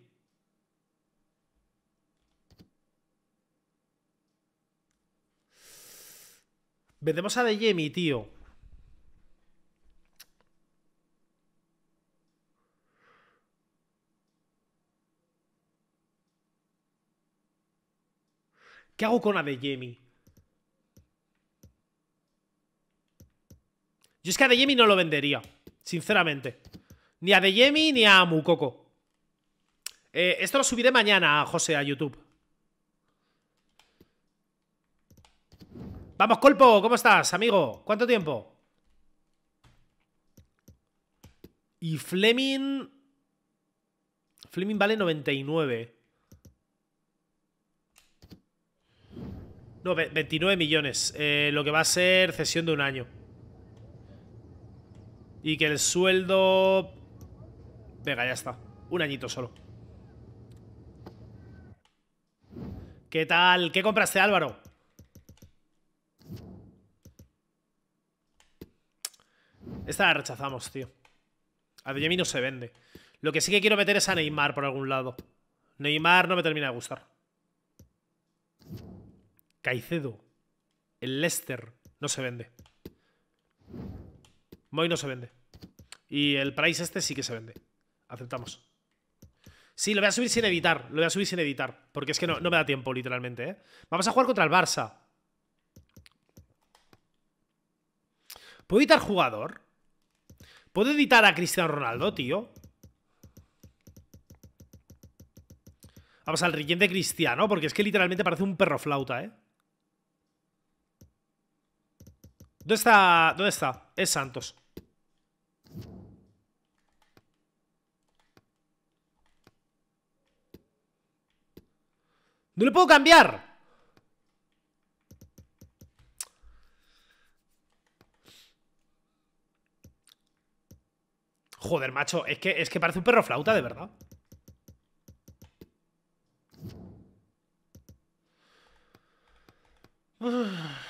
Vendemos a de Yemi, tío. ¿Qué hago con Adeyemi? Yo es que Adeyemi no lo vendería, sinceramente. Ni a ni a Mukoko. Eh, esto lo subiré mañana, José, a YouTube. Vamos, Colpo, ¿cómo estás, amigo? ¿Cuánto tiempo? Y Fleming... Fleming vale 99. 29 millones. Eh, lo que va a ser cesión de un año. Y que el sueldo... Venga, ya está. Un añito solo. ¿Qué tal? ¿Qué compraste, Álvaro? Esta la rechazamos, tío. A Benjamin no se vende. Lo que sí que quiero meter es a Neymar por algún lado. Neymar no me termina de gustar. Caicedo, el Leicester, no se vende. Moy no se vende. Y el Price este sí que se vende. Aceptamos. Sí, lo voy a subir sin editar. Lo voy a subir sin editar. Porque es que no, me da tiempo, literalmente. ¿eh? Vamos a jugar contra el Barça. ¿Puedo editar jugador? ¿Puedo editar a Cristiano Ronaldo, tío? Vamos al relleno de Cristiano, porque es que literalmente parece un perro flauta, ¿eh? ¿Dónde está? ¿Dónde está? Es Santos. ¡No le puedo cambiar! Joder, macho, es que, es que parece un perro flauta, de verdad. Ah.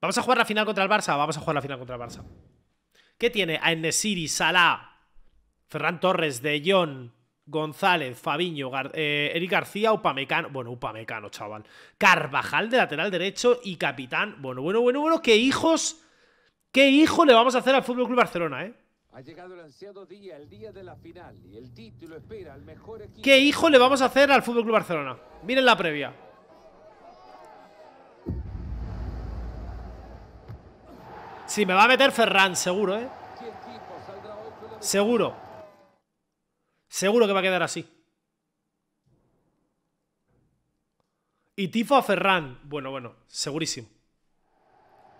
Vamos a jugar la final contra el Barça. Vamos a jugar la final contra el Barça. ¿Qué tiene? A Nesiri, Salah, Ferran Torres, De Jong, González, Fabiño, eh, Eric García, Upamecano. Bueno, Upamecano, chaval. Carvajal de lateral derecho y capitán. Bueno, bueno, bueno, bueno. ¿Qué hijos? ¿Qué hijo le vamos a hacer al Fútbol Club Barcelona, eh? Ha llegado el ansiado día, el día de la final. Y el título espera al mejor equipo. ¿Qué hijo le vamos a hacer al Fútbol Club Barcelona? Miren la previa. Sí, me va a meter Ferran, seguro, ¿eh? Seguro. Seguro que va a quedar así. Y tifo a Ferran. Bueno, bueno, segurísimo.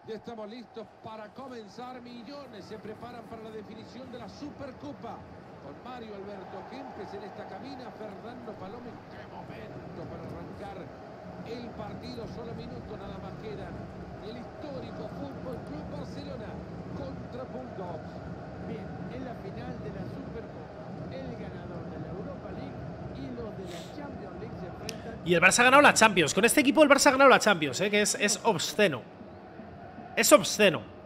Ya estamos listos para comenzar. Millones se preparan para la definición de la Supercopa. Con Mario Alberto Kempes en esta cabina, Fernando Palome. ¡Qué momento para arrancar! el partido, solo minuto nada más quedan. El histórico Fútbol Club Barcelona contra Bulldogs. Bien, en la final de la Supercopa, el ganador de la Europa League y los de la Champions League se enfrentan... Y el Barça ha ganado la Champions. Con este equipo el Barça ha ganado la Champions, ¿eh? que es, es obsceno. Es obsceno.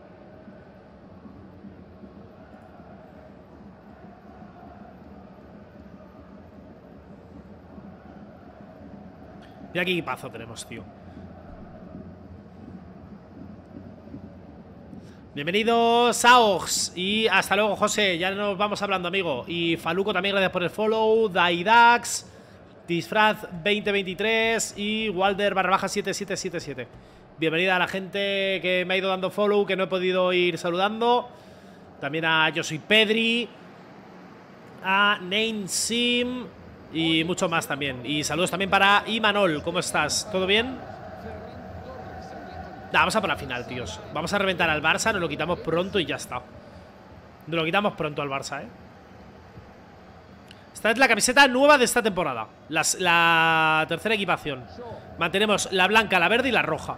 Mira qué equipazo tenemos, tío. Bienvenidos, OX. Y hasta luego, José. Ya nos vamos hablando, amigo. Y Faluco también, gracias por el follow. Daidax. Disfraz 2023 y Walder barra baja 7777. Bienvenida a la gente que me ha ido dando follow, que no he podido ir saludando. También a Yo Soy Pedri, a Nainsim, y mucho más también. Y saludos también para Imanol, ¿cómo estás? ¿Todo bien? vamos a por la final, tíos. Vamos a reventar al Barça, nos lo quitamos pronto y ya está. Nos lo quitamos pronto al Barça, ¿eh? Esta es la camiseta nueva de esta temporada. la tercera equipación. Mantenemos la blanca, la verde y la roja.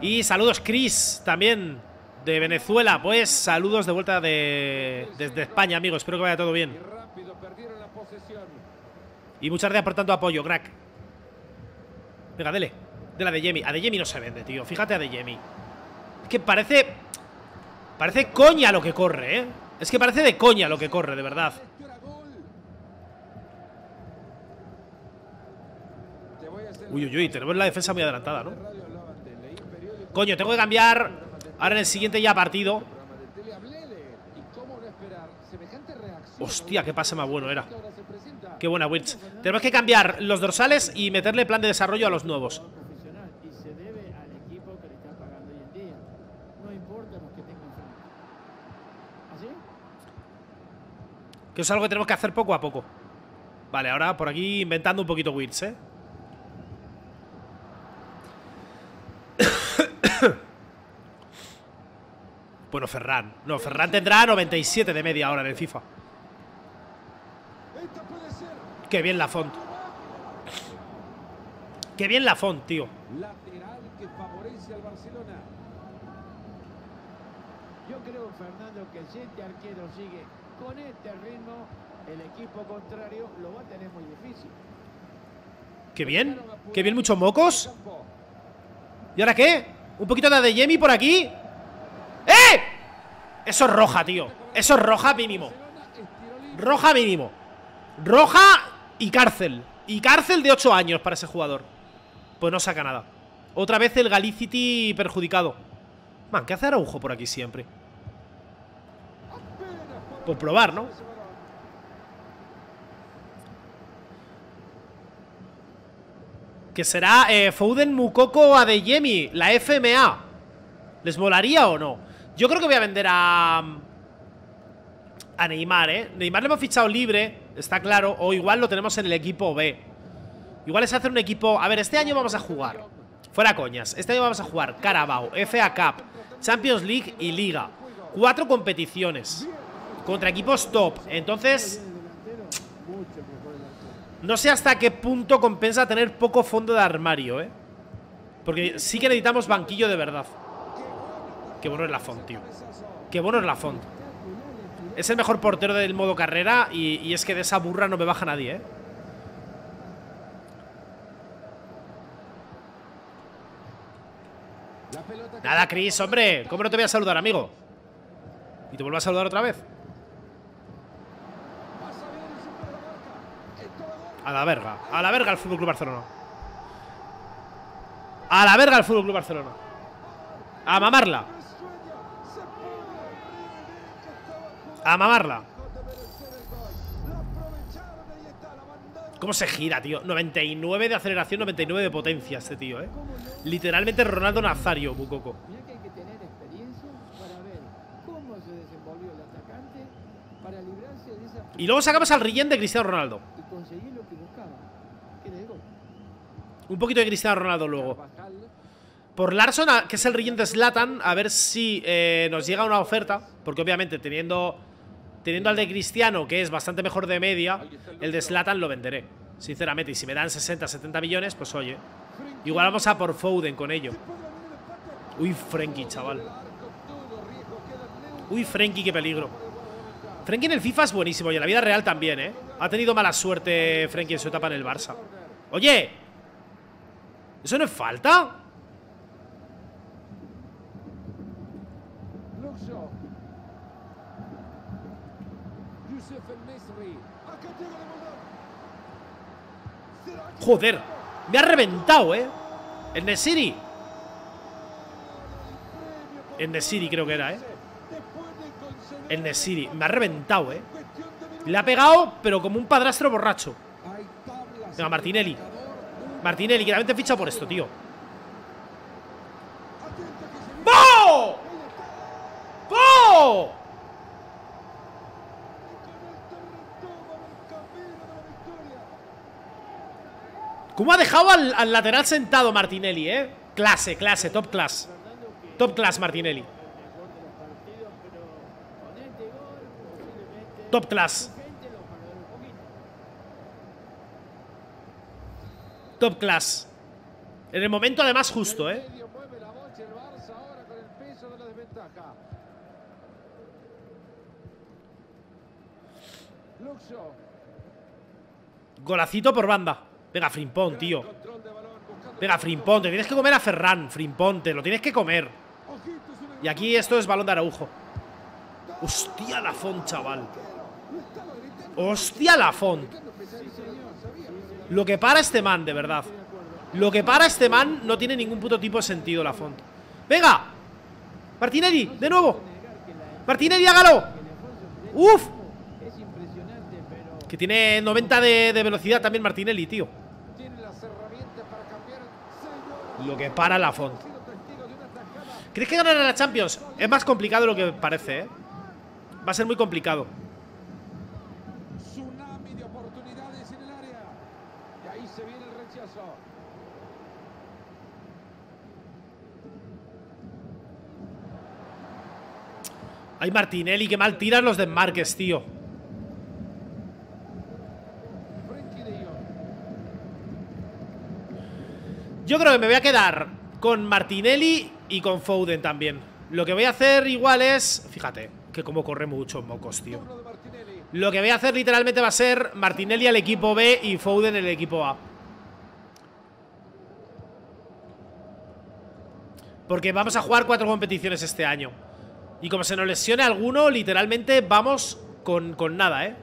Y saludos, Chris, también de Venezuela. Pues saludos de vuelta de, desde España, amigos. Espero que vaya todo bien. Y muchas gracias por tanto apoyo, crack. Venga, dele. De la de Jemi. A de Jemi no se vende, tío. Fíjate a de Jemi. Es que parece. Parece coña lo que corre, ¿eh? Es que parece de coña lo que corre, de verdad. Uy, uy, uy. Tenemos la defensa muy adelantada, ¿no? Coño, tengo que cambiar Ahora en el siguiente ya partido. Hostia, qué pase más bueno era. Qué buena Wirtz. Tenemos que cambiar los dorsales y meterle plan de desarrollo a los nuevos. Que es algo que tenemos que hacer poco a poco. Vale, ahora por aquí inventando un poquito Wirtz, ¿eh? Bueno, Ferran. No, Ferran tendrá 97 de media hora en el FIFA. Qué bien la font. Qué bien la font, tío. Lateral que favorece al Barcelona. Yo creo, Fernando, que si este arquero sigue con este ritmo, el equipo contrario lo va a tener muy difícil. Qué bien. Qué bien, muchos mocos. ¿Y ahora qué? ¿Un poquito de Adeyemi por aquí? ¡Eh! Eso es roja, tío Eso es roja mínimo Roja mínimo Roja y cárcel Y cárcel de 8 años para ese jugador Pues no saca nada Otra vez el Galicity perjudicado Man, ¿qué hace Araujo por aquí siempre? Por probar, ¿no? Que será eh, Foden Mukoko Adeyemi La FMA ¿Les volaría o no? Yo creo que voy a vender a. A Neymar, ¿eh? Neymar le hemos fichado libre, está claro. O igual lo tenemos en el equipo B. Igual es hacer un equipo. A ver, este año vamos a jugar. Fuera coñas. Este año vamos a jugar Carabao, FA Cup, Champions League y Liga. Cuatro competiciones. Contra equipos top. Entonces. No sé hasta qué punto compensa tener poco fondo de armario, ¿eh? Porque sí que necesitamos banquillo de verdad. Qué bueno es la font, tío. Qué bueno es la font. Es el mejor portero del modo carrera y, es que de esa burra no me baja nadie, ¿eh? Nada, Chris, hombre. ¿Cómo no te voy a saludar, amigo? ¿Y te vuelvo a saludar otra vez? A la verga. A la verga el Fútbol Barcelona. A la verga el Fútbol Barcelona. A mamarla. A mamarla. ¿Cómo se gira, tío? 99 de aceleración, 99 de potencia este tío, ¿eh? Literalmente Ronaldo Nazario, Bucoco. Y luego sacamos al Rillén de Cristiano Ronaldo. Un poquito de Cristiano Ronaldo luego. Por Larson, que es el Rillén de Slatan, a ver si eh, nos llega una oferta. Porque obviamente teniendo Teniendo al de Cristiano, que es bastante mejor de media, el de Slatan lo venderé. Sinceramente, y si me dan 60, 70 millones, pues oye. Igual vamos a por Foden con ello. Uy, Frenkie, chaval. Uy, Frenkie, qué peligro. Frenkie en el FIFA es buenísimo y en la vida real también, ¿eh? Ha tenido mala suerte Frenkie en su etapa en el Barça. Oye, ¿eso no es falta? Joder, me ha reventado, ¿eh? En city En Siri creo que era, ¿eh? En Siri, Me ha reventado, ¿eh? Le ha pegado, pero como un padrastro borracho. Venga, Martinelli. Martinelli, que también te he fichado por esto, tío. ¡Bo! ¡Bo! ¿Cómo ha dejado al, lateral sentado Martinelli, eh? Clase, clase, top class. Top class Martinelli. Top class. Top class. En el momento además justo, ¿eh? Golacito por banda. Venga, Frimpón, tío. Venga, Frimpón, te tienes que comer a Ferran, Frimpón, te lo tienes que comer. Y aquí esto es balón de Araujo. Hostia la font, chaval. Hostia la font. Lo que para este man, de verdad. Lo que para este man no tiene ningún puto tipo de sentido la font. ¡Venga! Martinelli, de nuevo. Martinelli, hágalo. ¡Uf! Que tiene 90 de, de velocidad también Martinelli, tío. Lo que para la font. ¿Crees que ganará la Champions? Es más complicado de lo que parece, ¿eh? Va a ser muy complicado. rechazo. Hay Martinelli, Que mal tiran los desmarques, tío. Yo creo que me voy a quedar con Martinelli y con Foden también. Lo que voy a hacer igual es... Fíjate, que como corre mucho mocos, tío. Lo que voy a hacer literalmente va a ser Martinelli al equipo B y Foden el equipo A. Porque vamos a jugar cuatro competiciones este año. Y como se nos lesione alguno, literalmente vamos con, con nada, ¿eh?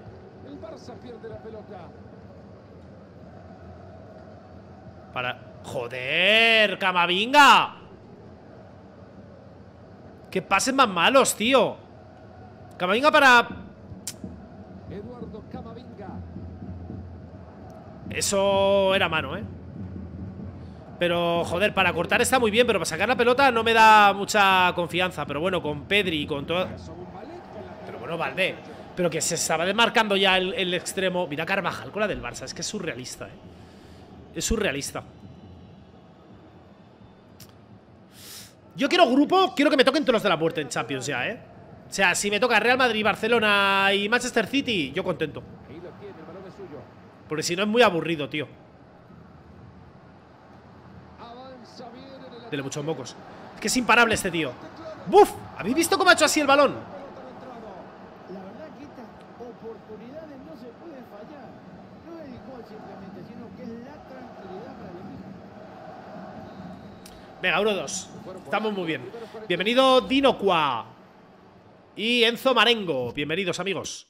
Para, Joder, Camavinga. Que pasen más malos, tío. Camavinga para... Eduardo Camavinga. Eso era mano, ¿eh? Pero, joder, para cortar está muy bien, pero para sacar la pelota no me da mucha confianza. Pero bueno, con Pedri y con todo... Pero bueno, Valde Pero que se estaba desmarcando ya el, el extremo. Mira Carvajal con la del Barça. Es que es surrealista, ¿eh? Es surrealista. Yo quiero grupo, quiero que me toquen todos los de la puerta en Champions ya, ¿eh? O sea, si me toca Real Madrid, Barcelona y Manchester City, yo contento. Porque si no es muy aburrido, tío. Dele muchos mocos. Es que es imparable este tío. ¡Buf! ¿Habéis visto cómo ha hecho así el balón? Venga, uno, dos. Estamos muy bien. Bienvenido Dinoqua Y Enzo Marengo. Bienvenidos, amigos.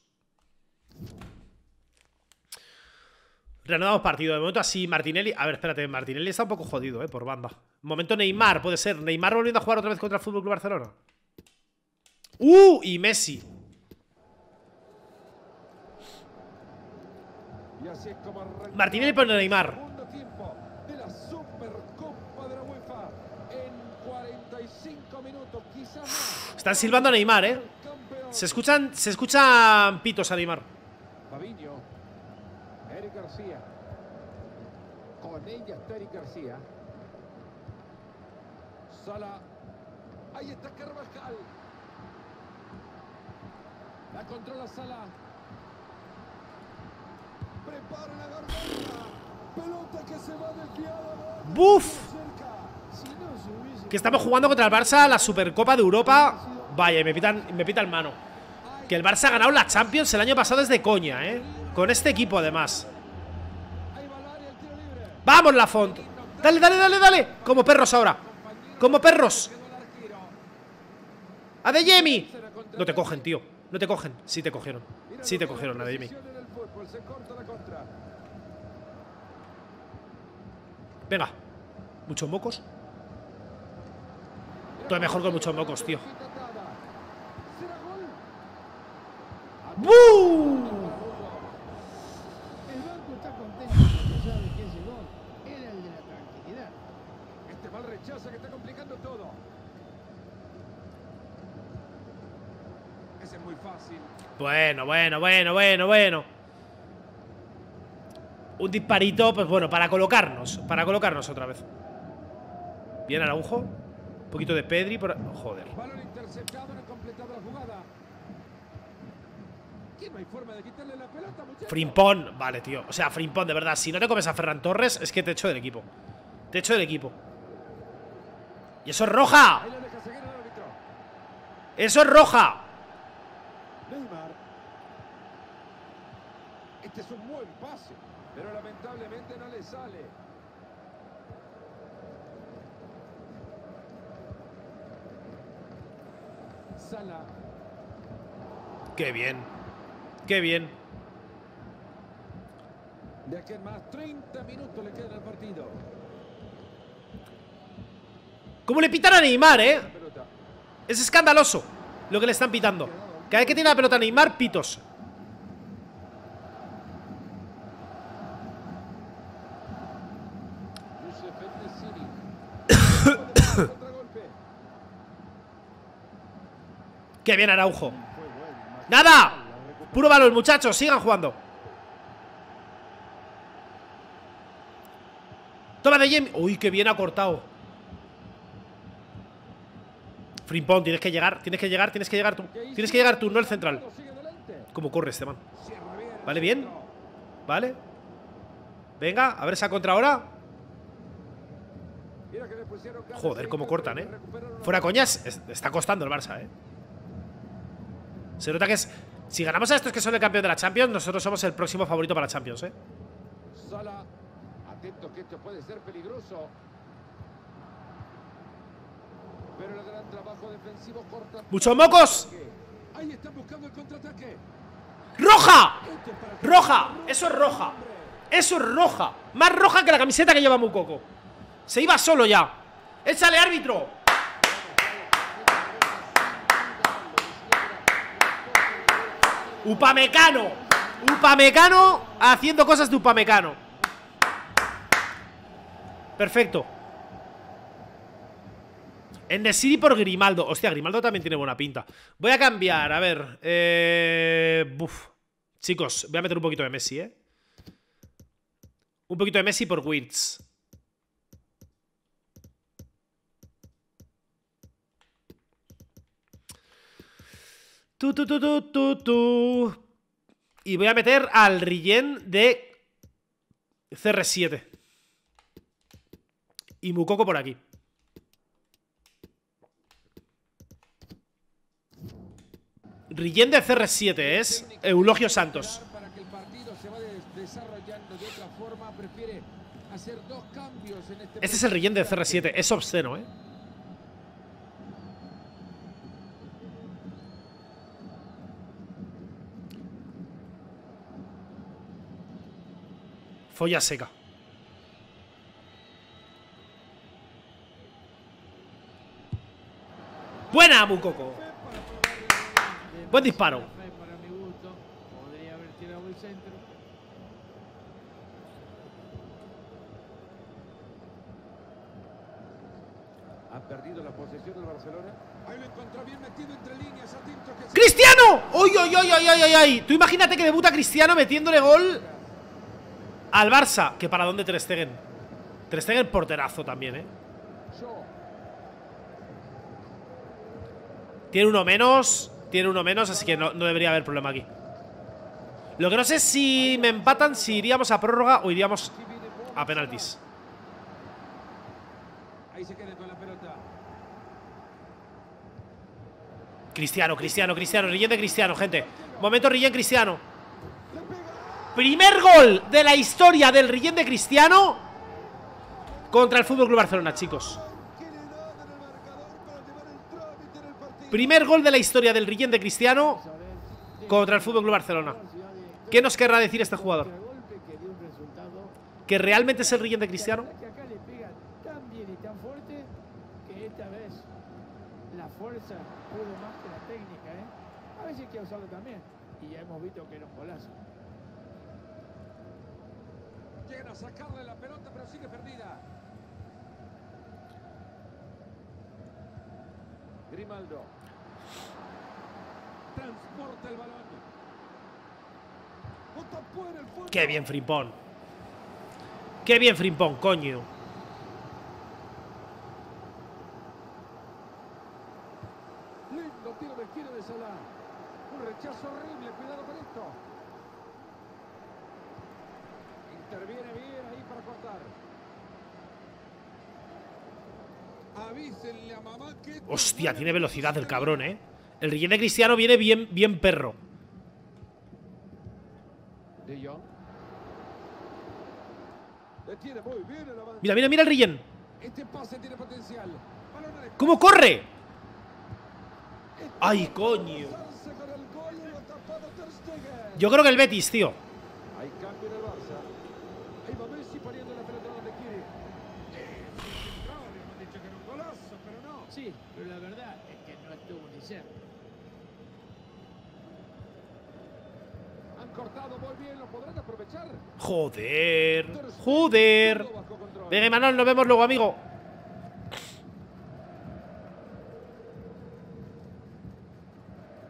Renovamos partido. De momento así, Martinelli... A ver, espérate. Martinelli está un poco jodido, ¿eh? Por banda. Momento Neymar, puede ser. Neymar volviendo a jugar otra vez contra el FC Barcelona. ¡Uh! Y Messi. Martinelli pone Neymar. Están silbando a Neymar, ¿eh? Se escuchan, se escuchan pitos a Neymar. Eric García. Con ella está Eric García. Sala. Ahí está Carvajal. La controla Sala. Prepara la garganta. Pelota que se va desviada. ¡Buf! Que estamos jugando contra el Barça la Supercopa de Europa. Vaya, me pitan, me mano. Que el Barça ha ganado la Champions el año pasado es de coña, ¿eh? Con este equipo, además. ¡Vamos, Lafont! ¡Dale, dale, dale, dale! Como perros ahora. Como perros. ¡A de No te cogen, tío. No te cogen. Sí te cogieron. Sí te cogieron, a Venga. Muchos mocos es mejor con muchos mocos, tío. rechazo que todo. Bueno, bueno, bueno, bueno, bueno. Un disparito, pues bueno, para colocarnos. Para colocarnos otra vez. Bien, agujo? Un poquito de Pedri. Por... Joder. Balón interceptado, no completado la jugada. No Frimpón, vale, tío. O sea, Frimpón, de verdad, si no te comes a Ferran Torres, es que te echo del equipo. Te echo del equipo. ¡Y eso es roja! ¡Eso es roja! Neymar. Este es un buen pase, pero lamentablemente no le sale. Qué bien. Qué bien. De 30 minutos le partido. Como le pitan a Neymar, ¿eh? Es escandaloso lo que le están pitando. Cada vez que tiene la pelota Neymar, pitos. ¡Qué bien Araujo! ¡Nada! Puro balón, muchachos, sigan jugando. Toma de James. Uy, qué bien ha cortado. Frimpón, tienes que llegar, tienes que llegar, tienes que llegar tú. Tienes que llegar tú, no el central. Como corre este man. ¿Vale bien? ¿Vale? Venga, a ver esa contra ahora. Joder, cómo cortan, ¿eh? Fuera coñas, está costando el Barça, ¿eh? Se nota que es. Si ganamos a estos que son el campeón de la Champions, nosotros somos el próximo favorito para la Champions, ¿eh? ¡Muchos mocos! ¡Roja! Este ¡Roja! Eso es roja. Eso es roja. Más roja que la camiseta que lleva Mucoco. Se iba solo ya. ¡Échale árbitro! Upamecano. Upamecano haciendo cosas de Upamecano. Perfecto. En The por Grimaldo. Hostia, Grimaldo también tiene buena pinta. Voy a cambiar, a ver. Eh, buf. Chicos, voy a meter un poquito de Messi, ¿eh? Un poquito de Messi por Wits. y voy a meter al Rillén de CR7. Y Mucoco por aquí. Rillén de CR7 es Eulogio Santos. Para que el partido se desarrollando de otra forma, prefiere este... es el Rillén de CR7. Es obsceno, ¿eh? Folla seca. Buena, Bucoco. Buen disparo. Ha perdido la posesión del Barcelona. Ahí lo encontró bien metido entre líneas. ¡Cristiano! ¡oye, oye, oye, oye, oye, Tú imagínate que debuta Cristiano metiéndole gol al Barça, que para dónde Ter Stegen. Ter Stegen porterazo también, ¿eh? Tiene uno menos, tiene uno menos, así que no, debería haber problema aquí. Lo que no sé es si me empatan, si iríamos a prórroga o iríamos a penaltis. Cristiano, Cristiano, Cristiano, Rillén de Cristiano, gente. Momento Rillén Cristiano. Primer gol de la historia del Rillén de Cristiano contra el Fútbol Club Barcelona, chicos. Primer gol de la historia del Rillén de Cristiano contra el Fútbol Club Barcelona. ¿Qué nos querrá decir este jugador? ¿Que realmente es el Rillén de Cristiano? la A que Y ya hemos visto que sacarle la pelota, pero sigue perdida. Grimaldo. Transporta el balón. Qué bien Frimpón. Qué bien Frimpón, coño. Lindo tiro de tiro de Salah. Un rechazo horrible. bien ahí para cortar. Hostia, tiene velocidad el cabrón, ¿eh? El relleno de Cristiano viene bien, bien perro. Mira, mira, mira el Riyen este ¿Cómo corre? Este ¡Ay, coño! Yo creo que el Betis, tío. Joder. Joder. Venga, Manuel, nos vemos luego, amigo.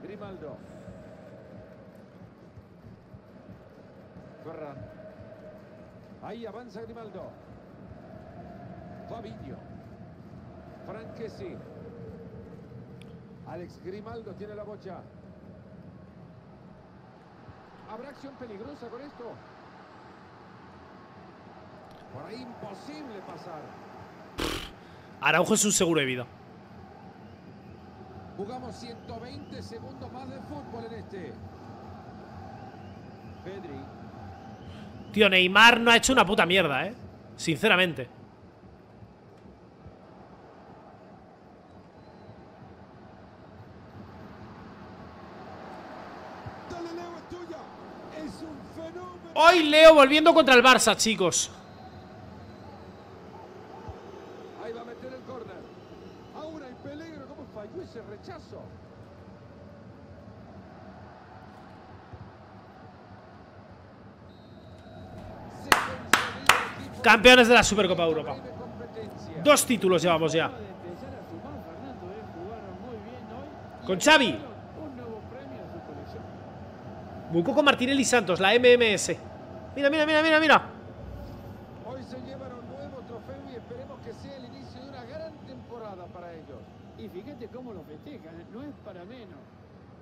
Grimaldo. Corran. Ahí avanza Grimaldo. Fabinho. Franquesi. Alex Grimaldo tiene la bocha. Habrá acción peligrosa con esto. Por ahí imposible pasar. Araujo es un seguro de vida. Jugamos 120 segundos más de fútbol en este. Pedri. Tío, Neymar no ha hecho una puta mierda, ¿eh? Sinceramente. Leo volviendo contra el Barça, chicos. rechazo? Campeones de la Supercopa Europa. Dos títulos llevamos ya. Con Xavi. Martínez Martinelli Santos, la MMS. Mira, mira, mira, mira, mira. Hoy se llevan un nuevo trofeo y esperemos que sea el inicio de una gran temporada para ellos. Y fíjate cómo lo festejan, no es para menos.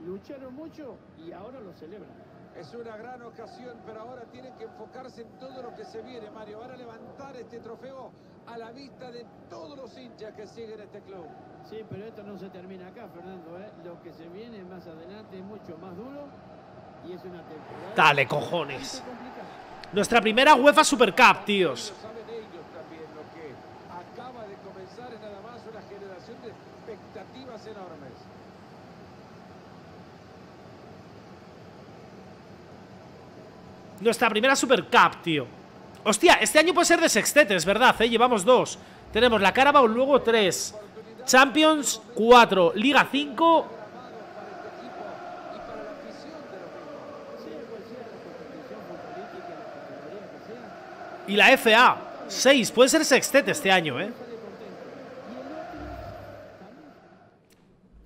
Lucharon mucho y ahora lo celebran. Es una gran ocasión, pero ahora tienen que enfocarse en todo lo que se viene, Mario. Van a levantar este trofeo a la vista de todos los hinchas que siguen este club. Sí, pero esto no se termina acá, Fernando. ¿eh? Lo que se viene más adelante es mucho más duro Dale, cojones. Nuestra primera UEFA Super Cup, tíos. Nuestra primera Super Cup, tío. Hostia, este año puede ser de sextetes, ¿verdad? Eh? Llevamos dos. Tenemos la Carabao, luego tres. Champions, cuatro. Liga, cinco. Y la FA, 6. Puede ser sextete este año, ¿eh?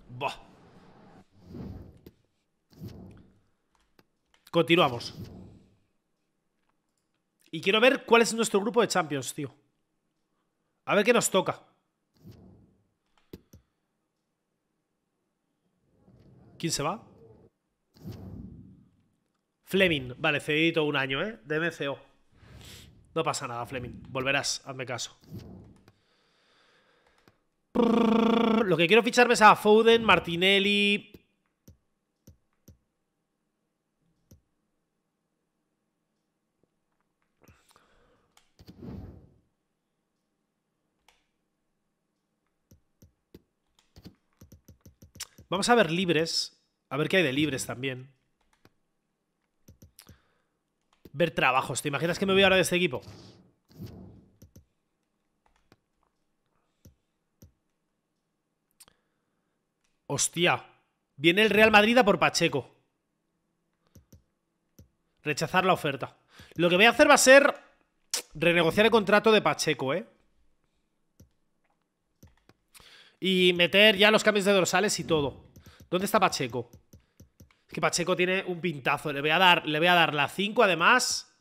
Buah. Continuamos. Y quiero ver cuál es nuestro grupo de Champions, tío. A ver qué nos toca. ¿Quién se va? Fleming. Vale, cedido un año, ¿eh? De no pasa nada, Fleming. Volverás, hazme caso. Lo que quiero ficharme es a Foden, Martinelli. Vamos a ver libres. A ver qué hay de libres también ver trabajos. ¿Te imaginas que me voy ahora de este equipo? Hostia. Viene el Real Madrid a por Pacheco. Rechazar la oferta. Lo que voy a hacer va a ser renegociar el contrato de Pacheco, ¿eh? Y meter ya los cambios de dorsales y todo. ¿Dónde está Pacheco? que Pacheco tiene un pintazo. Le voy a dar, le voy a dar la 5 además.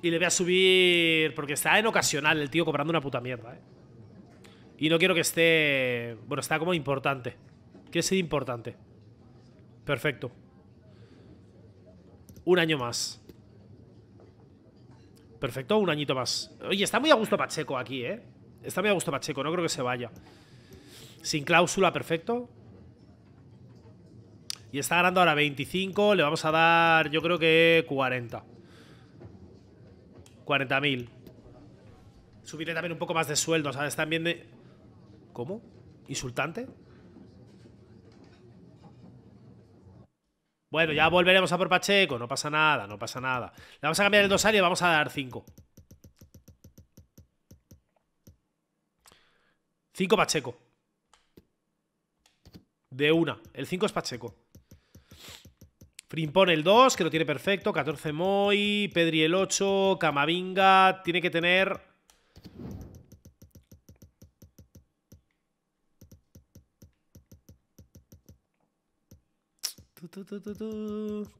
Y le voy a subir... Porque está en ocasional el tío cobrando una puta mierda, eh. Y no quiero que esté... Bueno, está como importante. Quiere ser importante. Perfecto. Un año más. Perfecto, un añito más. Oye, está muy a gusto Pacheco aquí, ¿eh? Está muy a gusto Pacheco, no creo que se vaya. Sin cláusula, perfecto. Y está ganando ahora 25, le vamos a dar yo creo que 40. 40.000. Subiré también un poco más de sueldo, ¿sabes? También de... ¿Cómo? ¿Insultante? Bueno, ya volveremos a por Pacheco, no pasa nada, no pasa nada. Le vamos a cambiar el dosario y vamos a dar 5. 5 Pacheco. De una. El 5 es Pacheco. Frimpón el 2, que lo tiene perfecto. 14 Moy, Pedri el 8, Camavinga. Tiene que tener...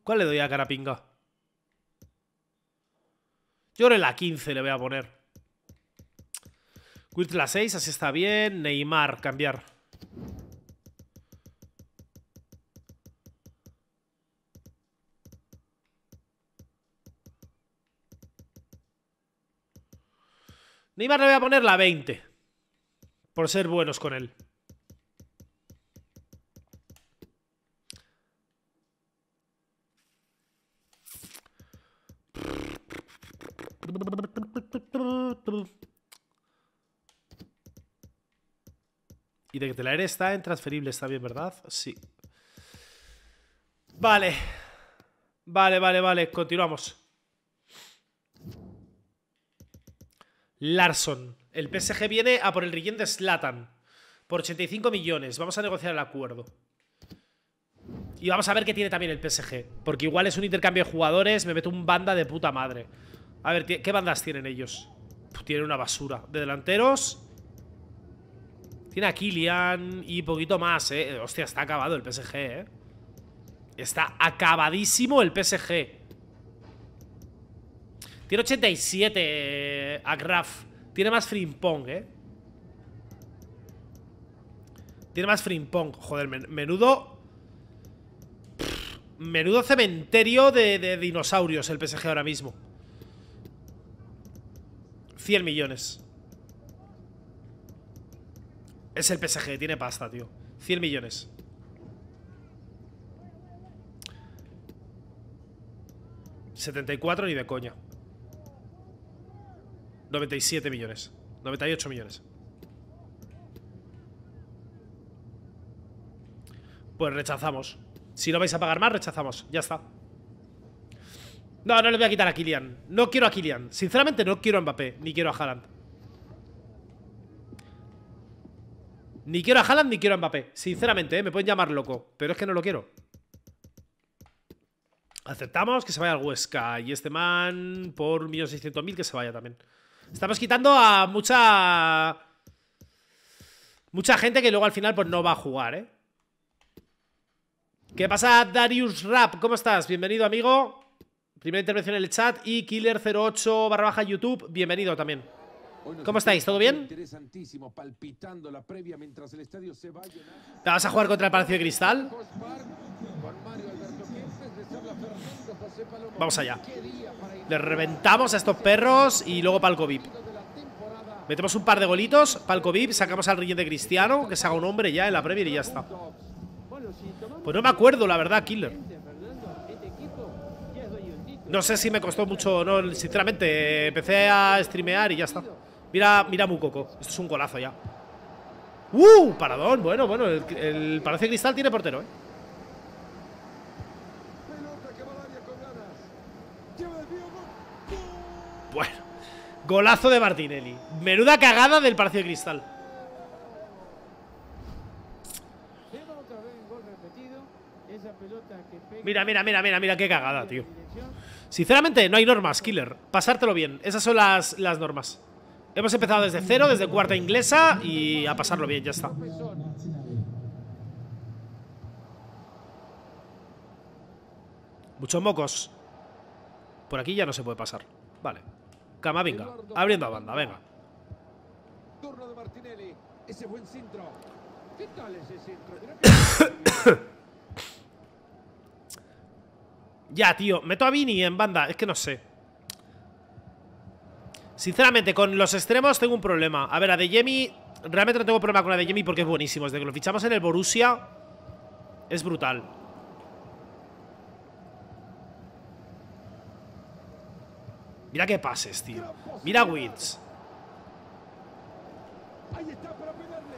¿Cuál le doy a Carapinga? Yo creo la 15 le voy a poner. Quirt la 6, así está bien. Neymar, cambiar. más le voy a poner la 20. Por ser buenos con él. Y de que te la eres está en transferible, está bien, ¿verdad? Sí. Vale. Vale, vale, vale. Continuamos. Larson. El PSG viene a por el de Slatan. Por 85 millones. Vamos a negociar el acuerdo. Y vamos a ver qué tiene también el PSG. Porque igual es un intercambio de jugadores. Me meto un banda de puta madre. A ver, ¿qué bandas tienen ellos? Pues tienen una basura. De delanteros. Tiene a Kylian y poquito más, eh. Hostia, está acabado el PSG, eh. Está acabadísimo el PSG. Tiene 87 eh, Agraf. Tiene más frimpong, eh. Tiene más frimpong. Joder, menudo. menudo cementerio de, de dinosaurios el PSG ahora mismo. 100 millones. Es el PSG, tiene pasta, tío. 100 millones. ¿74 ni de coña? 97 millones. 98 millones. Pues rechazamos. Si no vais a pagar más, rechazamos. Ya está. No, no le voy a quitar a Kylian. No quiero a Kylian. Sinceramente no quiero a Mbappé, ni quiero a Haaland. Ni quiero a Haaland ni quiero a Mbappé. Sinceramente, ¿eh? me pueden llamar loco, pero es que no lo quiero. Aceptamos que se vaya al Huesca y este man por 1.600.000 que se vaya también. Estamos quitando a mucha... Mucha gente que luego al final pues no va a jugar, ¿eh? ¿Qué pasa, Darius Rap? ¿Cómo estás? Bienvenido, amigo. Primera intervención en el chat. Y Killer08 barra baja YouTube, bienvenido también. ¿Cómo estáis? ¿Todo bien? ¿Te vas a jugar contra el Palacio de Cristal? Vamos allá. Le reventamos a estos perros y luego palco VIP. Metemos un par de golitos, palco VIP, sacamos al riñón de Cristiano, que se haga un hombre ya en la Premier y ya está. Pues no me acuerdo, la verdad, Killer. No sé si me costó mucho, no, sinceramente, empecé a streamear y ya está. Mira, mira Mucoco esto es un golazo ya. ¡Uh! Paradón, bueno, bueno, el, el Palacio Cristal tiene portero, ¿eh? Golazo de Martinelli. Menuda cagada del Parcio de Cristal. Mira, mira, mira, mira, mira, qué cagada, tío. Sinceramente, no hay normas, Killer. Pasártelo bien. Esas son las, las normas. Hemos empezado desde cero, desde cuarta inglesa y a pasarlo bien, ya está. Muchos mocos. Por aquí ya no se puede pasar. Vale venga, abriendo a banda, venga. ya, tío, meto a Vini en banda, es que no sé. Sinceramente, con los extremos tengo un problema. A ver, a De Jemi, realmente no tengo problema con la De Jemi porque es buenísimo. Desde que lo fichamos en el Borussia, es brutal. Mira qué pases, tío. Mira Witz.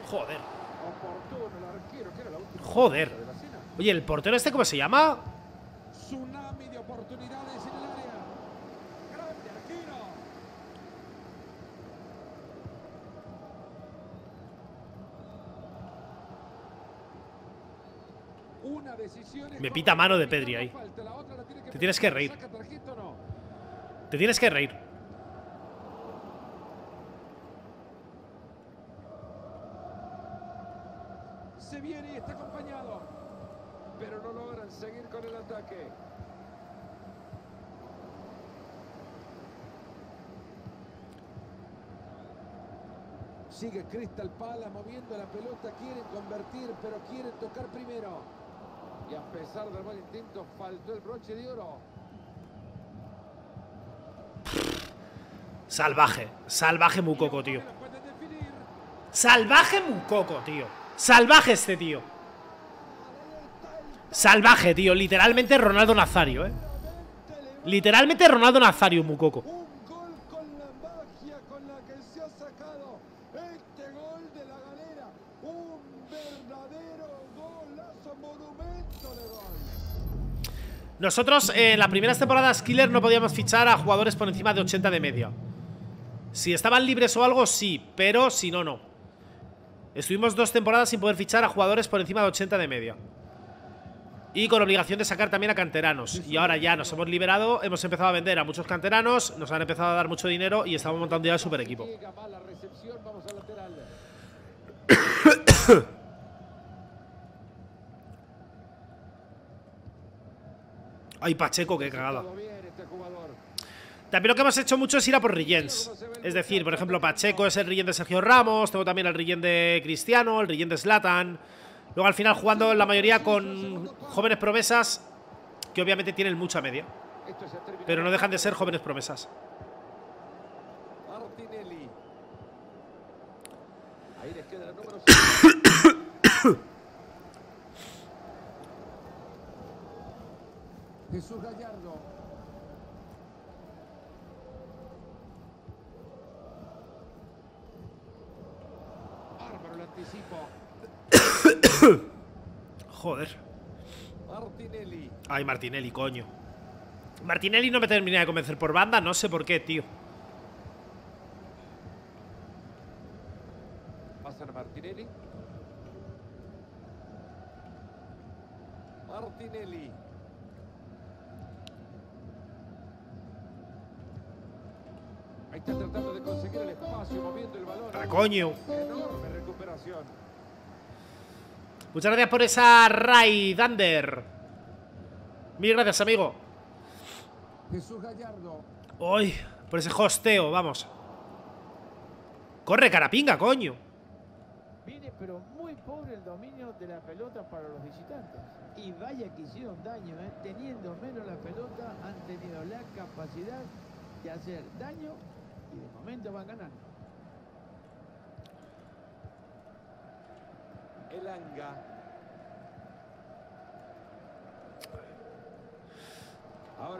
Joder. Joder. Oye, ¿el portero este cómo se llama? Tsunami de oportunidades en el área. Grande Arquero. Una decisión Me pita mano de Pedri ahí. Te tienes que reír. Te tienes que reír. Se viene y está acompañado. Pero no logran seguir con el ataque. Sigue Crystal Pala moviendo la pelota, quieren convertir, pero quieren tocar primero. Y a pesar del mal intento, faltó el broche de oro. Salvaje. Salvaje Mucoco, tío. Salvaje Mucoco, tío. Salvaje este tío. Salvaje, tío. Literalmente Ronaldo Nazario, eh. Literalmente Ronaldo Nazario, Mucoco. Nosotros en las primeras temporadas Killer no podíamos fichar a jugadores por encima de 80 de media. Si estaban libres o algo, sí, pero si no, no. Estuvimos dos temporadas sin poder fichar a jugadores por encima de 80 de media. Y con obligación de sacar también a canteranos. Y ahora ya nos hemos liberado, hemos empezado a vender a muchos canteranos, nos han empezado a dar mucho dinero y estamos montando ya el super equipo. Ay, Pacheco, qué cagada. Este también lo que hemos hecho mucho es ir a por Rillens. Es decir, por ejemplo, Pacheco es el rillén de Sergio Ramos, tengo también el rillén de Cristiano, el rillén de Slatan. Luego al final jugando la mayoría con jóvenes promesas que obviamente tienen mucha media. Pero no dejan de ser jóvenes promesas. Jesús Gallardo. Joder. Martinelli. Ay, Martinelli, coño. Martinelli no me termina de convencer por banda, no sé por qué, tío. Pasan Martinelli. Martinelli. Ahí está tratando de conseguir el espacio, moviendo el balón. ¡Para coño! Muchas gracias por esa raid, Under. Mil gracias, amigo. Jesús Gallardo. Uy, por ese hosteo, vamos. Corre, carapinga, coño. Viene, pero muy pobre el dominio de la pelota para los visitantes. Y vaya que hicieron daño, ¿eh? Teniendo menos la pelota, han tenido la capacidad de hacer daño y de momento van ganando.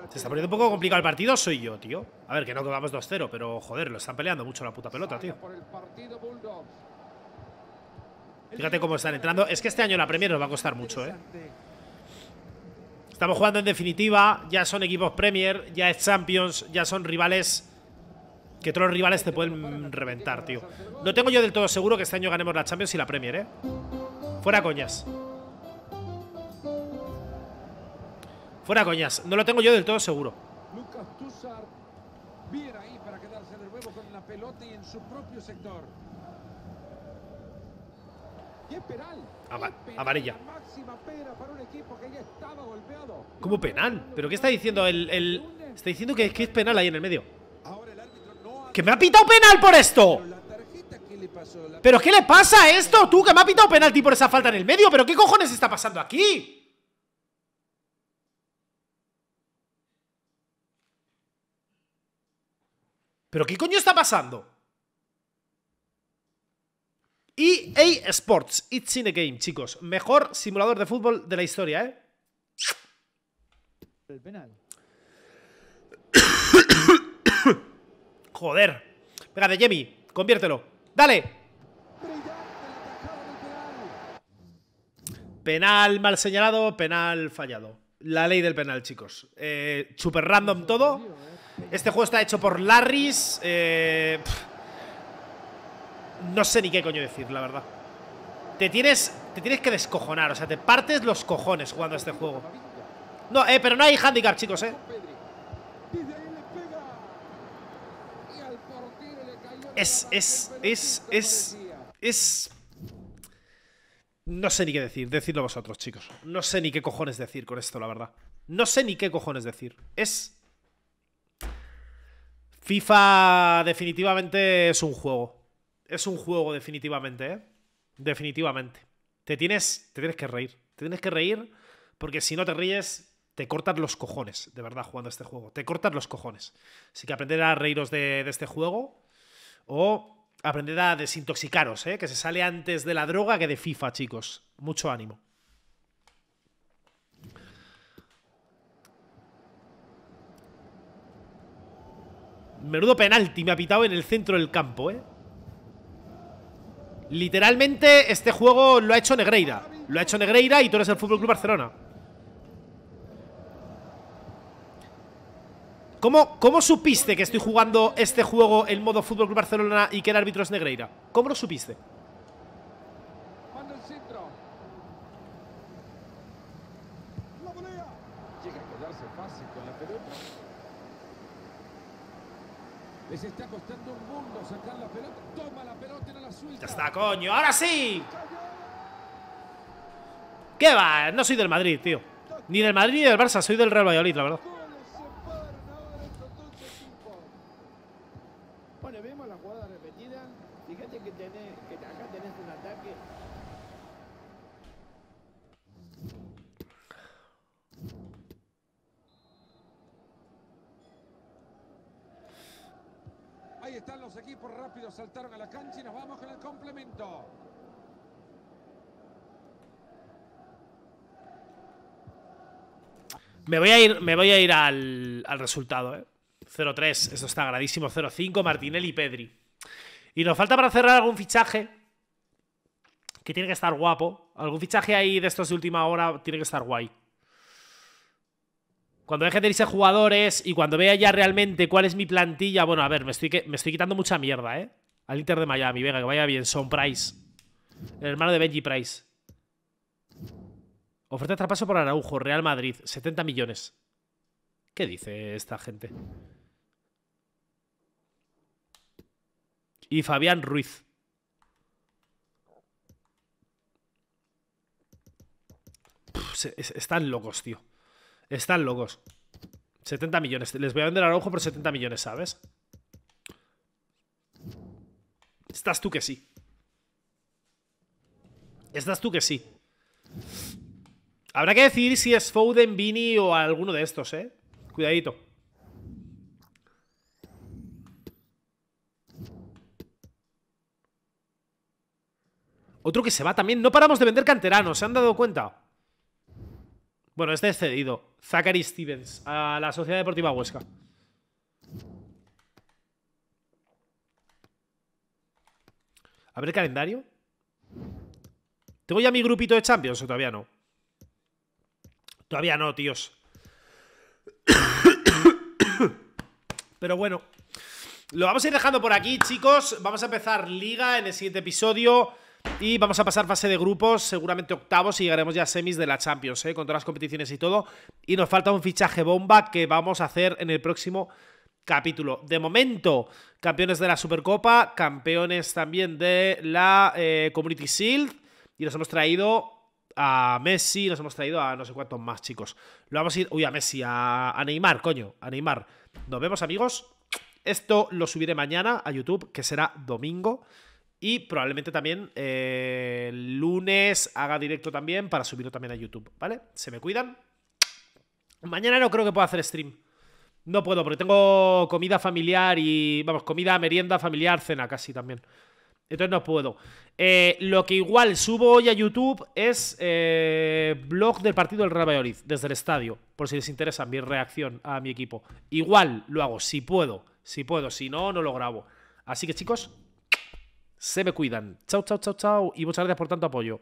Se está poniendo un poco complicado el partido, soy yo, tío. A ver, que no que vamos 2-0, pero joder, lo están peleando mucho la puta pelota, tío. Fíjate cómo están entrando. Es que este año la Premier nos va a costar mucho, ¿eh? Estamos jugando en definitiva, ya son equipos Premier, ya es Champions, ya son rivales que todos los rivales te pueden reventar, tío. No tengo yo del todo seguro que este año ganemos la Champions y la Premier, ¿eh? Fuera coñas. Fuera coñas, no lo tengo yo del todo seguro. amarilla. ¿Cómo penal? ¿Pero qué está diciendo el, Está diciendo que es penal ahí en el medio. ¡Que me ha pitado penal por esto! ¿Pero qué le pasa a esto? Tú, que me ha pitado penalti por esa falta en el medio. ¿Pero qué cojones está pasando aquí? ¿Pero qué coño está pasando? EA Sports, It's in the Game, chicos. Mejor simulador de fútbol de la historia, ¿eh? El penal. Joder. Venga, de conviértelo. ¡Dale! Penal mal señalado, penal fallado. La ley del penal, chicos. Eh, super random todo. Este juego está hecho por Larrys. Eh, no sé ni qué coño decir, la verdad. Te tienes, te tienes que descojonar, o sea, te partes los cojones jugando a este juego. No, eh, pero no hay handicap, chicos, eh. es, es, es, es, es... No sé ni qué decir, decidlo vosotros, chicos. No sé ni qué cojones decir con esto, la verdad. No sé ni qué cojones decir. Es... FIFA definitivamente es un juego. Es un juego definitivamente, ¿eh? Definitivamente. Te tienes, te tienes que reír. Te tienes que reír porque si no te ríes, te cortas los cojones, de verdad, jugando este juego. Te cortas los cojones. Así que aprender a reíros de este juego o aprended a desintoxicaros, ¿eh? que se sale antes de la droga que de FIFA, chicos. Mucho ánimo. Menudo penalti me ha pitado en el centro del campo, ¿eh? Literalmente este juego lo ha hecho Negreira. Lo ha hecho Negreira y tú eres el FC Barcelona. ¿Cómo, supiste que estoy jugando este juego en modo Fútbol Barcelona y que el árbitro es Negreira? ¿Cómo lo supiste? Ya está, coño. ¡Ahora sí! ¿Qué va? No soy del Madrid, tío. Ni del Madrid ni del Barça. Soy del Real Valladolid, la verdad. equipos saltaron a la cancha y nos vamos con el complemento. Me voy a ir, me voy a ir al, resultado, ¿eh? 0-3, eso está gradísimo. 0-5, Martinelli y Pedri. Y nos falta para cerrar algún fichaje que tiene que estar guapo. Algún fichaje ahí de estos de última hora tiene que estar guay. Cuando deje de irse jugadores y cuando vea ya realmente cuál es mi plantilla... Bueno, a ver, me estoy, quitando mucha mierda, ¿eh? Al Inter de Miami, venga, que vaya bien. Son Price. El hermano de Benji Price. Oferta de traspaso por Araujo, Real Madrid, 70 millones. ¿Qué dice esta gente? Y Fabián Ruiz. están locos, tío. Están locos. 70 millones. Les voy a vender a ojo por 70 millones, ¿sabes? Estás tú que sí. Estás tú que sí. Habrá que decidir si es Foden, Vini o alguno de estos, ¿eh? Cuidadito. Otro que se va también. No paramos de vender canteranos, ¿se han dado cuenta? Bueno, este es cedido. Zachary Stevens a la Sociedad Deportiva Huesca. A ver el calendario. ¿Tengo ya mi grupito de Champions o todavía no? Todavía no, tíos. Pero bueno, lo vamos a ir dejando por aquí, chicos. Vamos a empezar Liga en el siguiente episodio. Y vamos a pasar fase de grupos, seguramente octavos y llegaremos ya a semis de la Champions, ¿eh? con todas las competiciones y todo. Y nos falta un fichaje bomba que vamos a hacer en el próximo capítulo. De momento, campeones de la Supercopa, campeones también de la eh, Community Shield. Y nos hemos traído a Messi, nos hemos traído a no sé cuántos más, chicos. Lo vamos a ir. Uy, a Messi, a, a Neymar, coño, a Neymar. Nos vemos, amigos. Esto lo subiré mañana a YouTube, que será domingo. Y probablemente también eh, el lunes haga directo también para subirlo también a YouTube, ¿vale? Se me cuidan. Mañana no creo que pueda hacer stream. No puedo, porque tengo comida familiar y. Vamos, comida, merienda, familiar, cena casi también. Entonces no puedo. Eh, lo que igual subo hoy a YouTube es eh, blog del partido del Real Valladolid, desde el estadio, por si les interesa mi reacción a mi equipo. Igual lo hago, si puedo, si puedo, si no, no lo grabo. Así que chicos, se me cuidan. Chao, chao, chao, chao. Y muchas gracias por tanto apoyo.